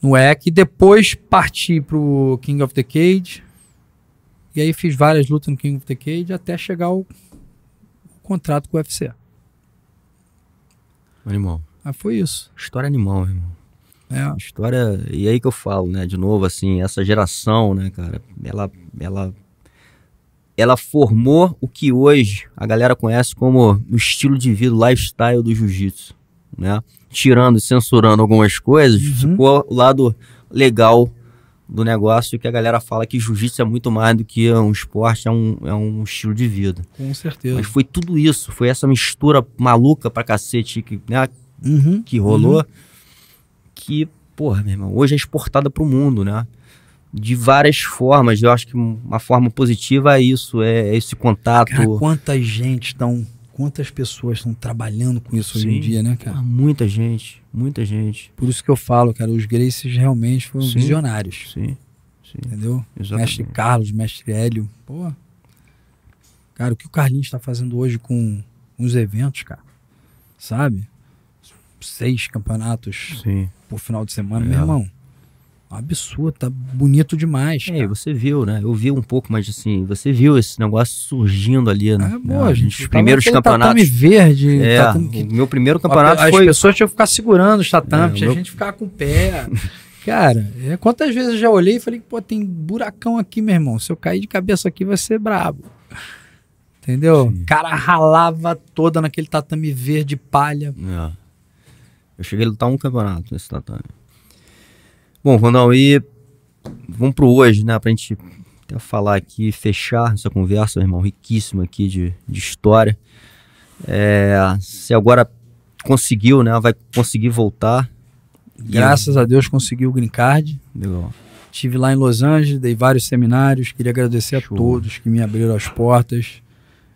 no EC. Depois parti pro King of the Cage, e aí fiz várias lutas no King of the Cage até chegar o, contrato com o UFC.
Animal. Ah, foi isso. História animal, irmão. É. História. E aí que eu falo, né? De novo, assim, essa geração, né, cara, ela. ela ela formou o que hoje a galera conhece como o estilo de vida, o lifestyle do jiu-jitsu, né? Tirando e censurando algumas coisas, uhum. ficou o lado legal do negócio que a galera fala que jiu-jitsu é muito mais do que um esporte, é um, é um estilo de vida. Com certeza. Mas foi tudo isso, foi essa mistura maluca pra cacete que, né, uhum, que rolou, uhum. que, porra, meu irmão, hoje é exportada pro mundo, né? De várias formas, eu acho que uma forma positiva é isso, é, é esse contato. Cara,
quanta gente estão, quantas pessoas estão trabalhando com isso Sim, hoje em dia, né, cara? Ah, muita gente. Muita gente. Por isso que eu falo, cara, os Graces realmente foram sim, visionários. Sim, sim. Entendeu? Exatamente. Mestre Carlos, mestre Hélio. Pô. Cara, o que o Carlinhos está fazendo hoje com os eventos, cara? Sabe? Seis campeonatos Sim. por final de semana, é. meu irmão
absurdo, tá bonito demais. É, cara. É, você viu, né? Eu vi um pouco, mas assim, você viu esse negócio surgindo ali, né? É, bom, né? gente, os tá primeiros campeonatos. Tatame verde, é, o meu primeiro campeonato foi. As pessoas
tinham que ficar segurando os é, tatames, é, meu... a gente ficar com o pé. cara, é, quantas vezes eu já olhei e falei, pô, tem buracão aqui, meu irmão. Se eu cair de cabeça aqui, vai ser brabo.
Entendeu? O cara
ralava toda naquele tatame verde
palha. É. Eu cheguei a lutar um campeonato nesse tatame. Bom, Ronaldo, e vamos para hoje, né? Para a gente até falar aqui, fechar essa conversa, meu irmão, riquíssima aqui de, de história. É, você agora conseguiu, né? Vai conseguir voltar. Graças a Deus conseguiu o Green
Card. Legal. Estive lá em Los Angeles, dei vários seminários. Queria agradecer Show. a todos que me abriram as portas.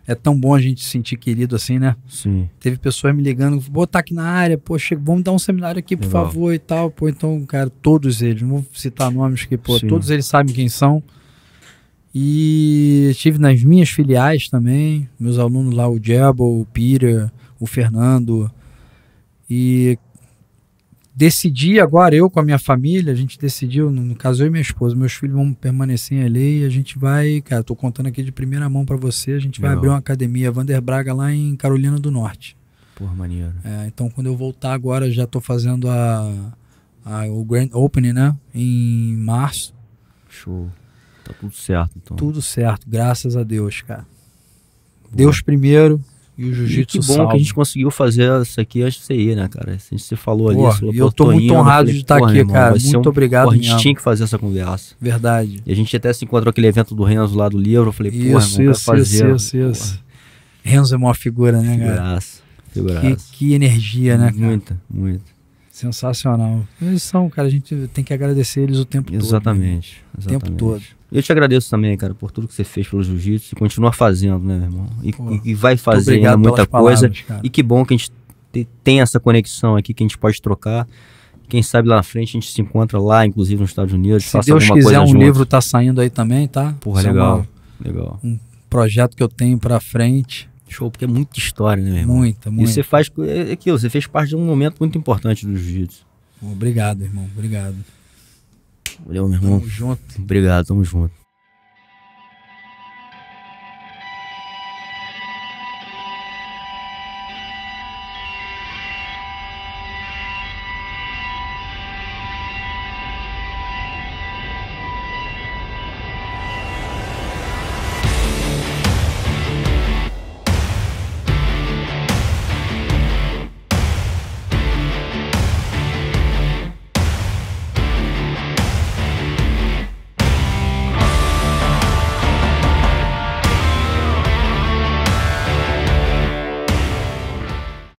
É tão bom a gente se sentir querido assim, né? Sim. Teve pessoas me ligando, vou estar tá aqui na área, pô, chega, vamos dar um seminário aqui, por Legal. favor, e tal. Pô, então, cara, todos eles, não vou citar nomes que, pô, Sim. todos eles sabem quem são. E estive nas minhas filiais também, meus alunos lá, o Jebo, o Pira, o Fernando. E, decidi agora, eu com a minha família, a gente decidiu, no caso eu e minha esposa, meus filhos vão permanecer em LA e a gente vai, cara, tô contando aqui de primeira mão para você, a gente vai Legal. abrir uma academia Vander Braga lá em Carolina do Norte. Porra, maneiro. É, então quando eu voltar agora, já tô fazendo a, a, o Grand Opening, né, em março.
Show. Tá tudo certo, então.
Tudo certo, graças a Deus, cara. Boa. Deus primeiro, e o jiu-jitsu Que bom que a gente
conseguiu fazer isso aqui antes de você ir, né, cara? A gente falou ali. falou, eu tô, tô muito indo, honrado falei, de estar tá aqui, irmão, cara. Muito um... obrigado, A gente tinha que fazer essa conversa. Verdade. E a gente até se encontrou aquele evento do Renzo lá do livro. Eu falei, porra, isso, irmão, isso, fazer. Isso, isso, isso.
Renzo é uma figura, né, cara? Figuraça, figuraça. Que, que energia, né, cara? Muita, muita. Sensacional. Eles são, cara, a gente tem que agradecer eles o tempo
exatamente, todo. Né? Exatamente. O tempo todo. Eu te agradeço também, cara, por tudo que você fez pelo jiu-jitsu e continua fazendo, né, meu irmão? E, Pô, e vai fazer é muita coisa. Palavras, e que bom que a gente tem essa conexão aqui, que a gente pode trocar. Quem sabe lá na frente a gente se encontra lá, inclusive nos Estados Unidos. Se Deus quiser, um junto. livro
tá saindo aí também, tá? Porra, é legal. É uma, legal. Um projeto que eu tenho pra frente show, porque é muita história, né, meu irmão? Muita, muita. E você
faz é aquilo, você fez parte de um momento muito importante do jiu-jitsu. Obrigado, irmão. Obrigado. Valeu, meu irmão. Tamo junto. Obrigado, tamo junto.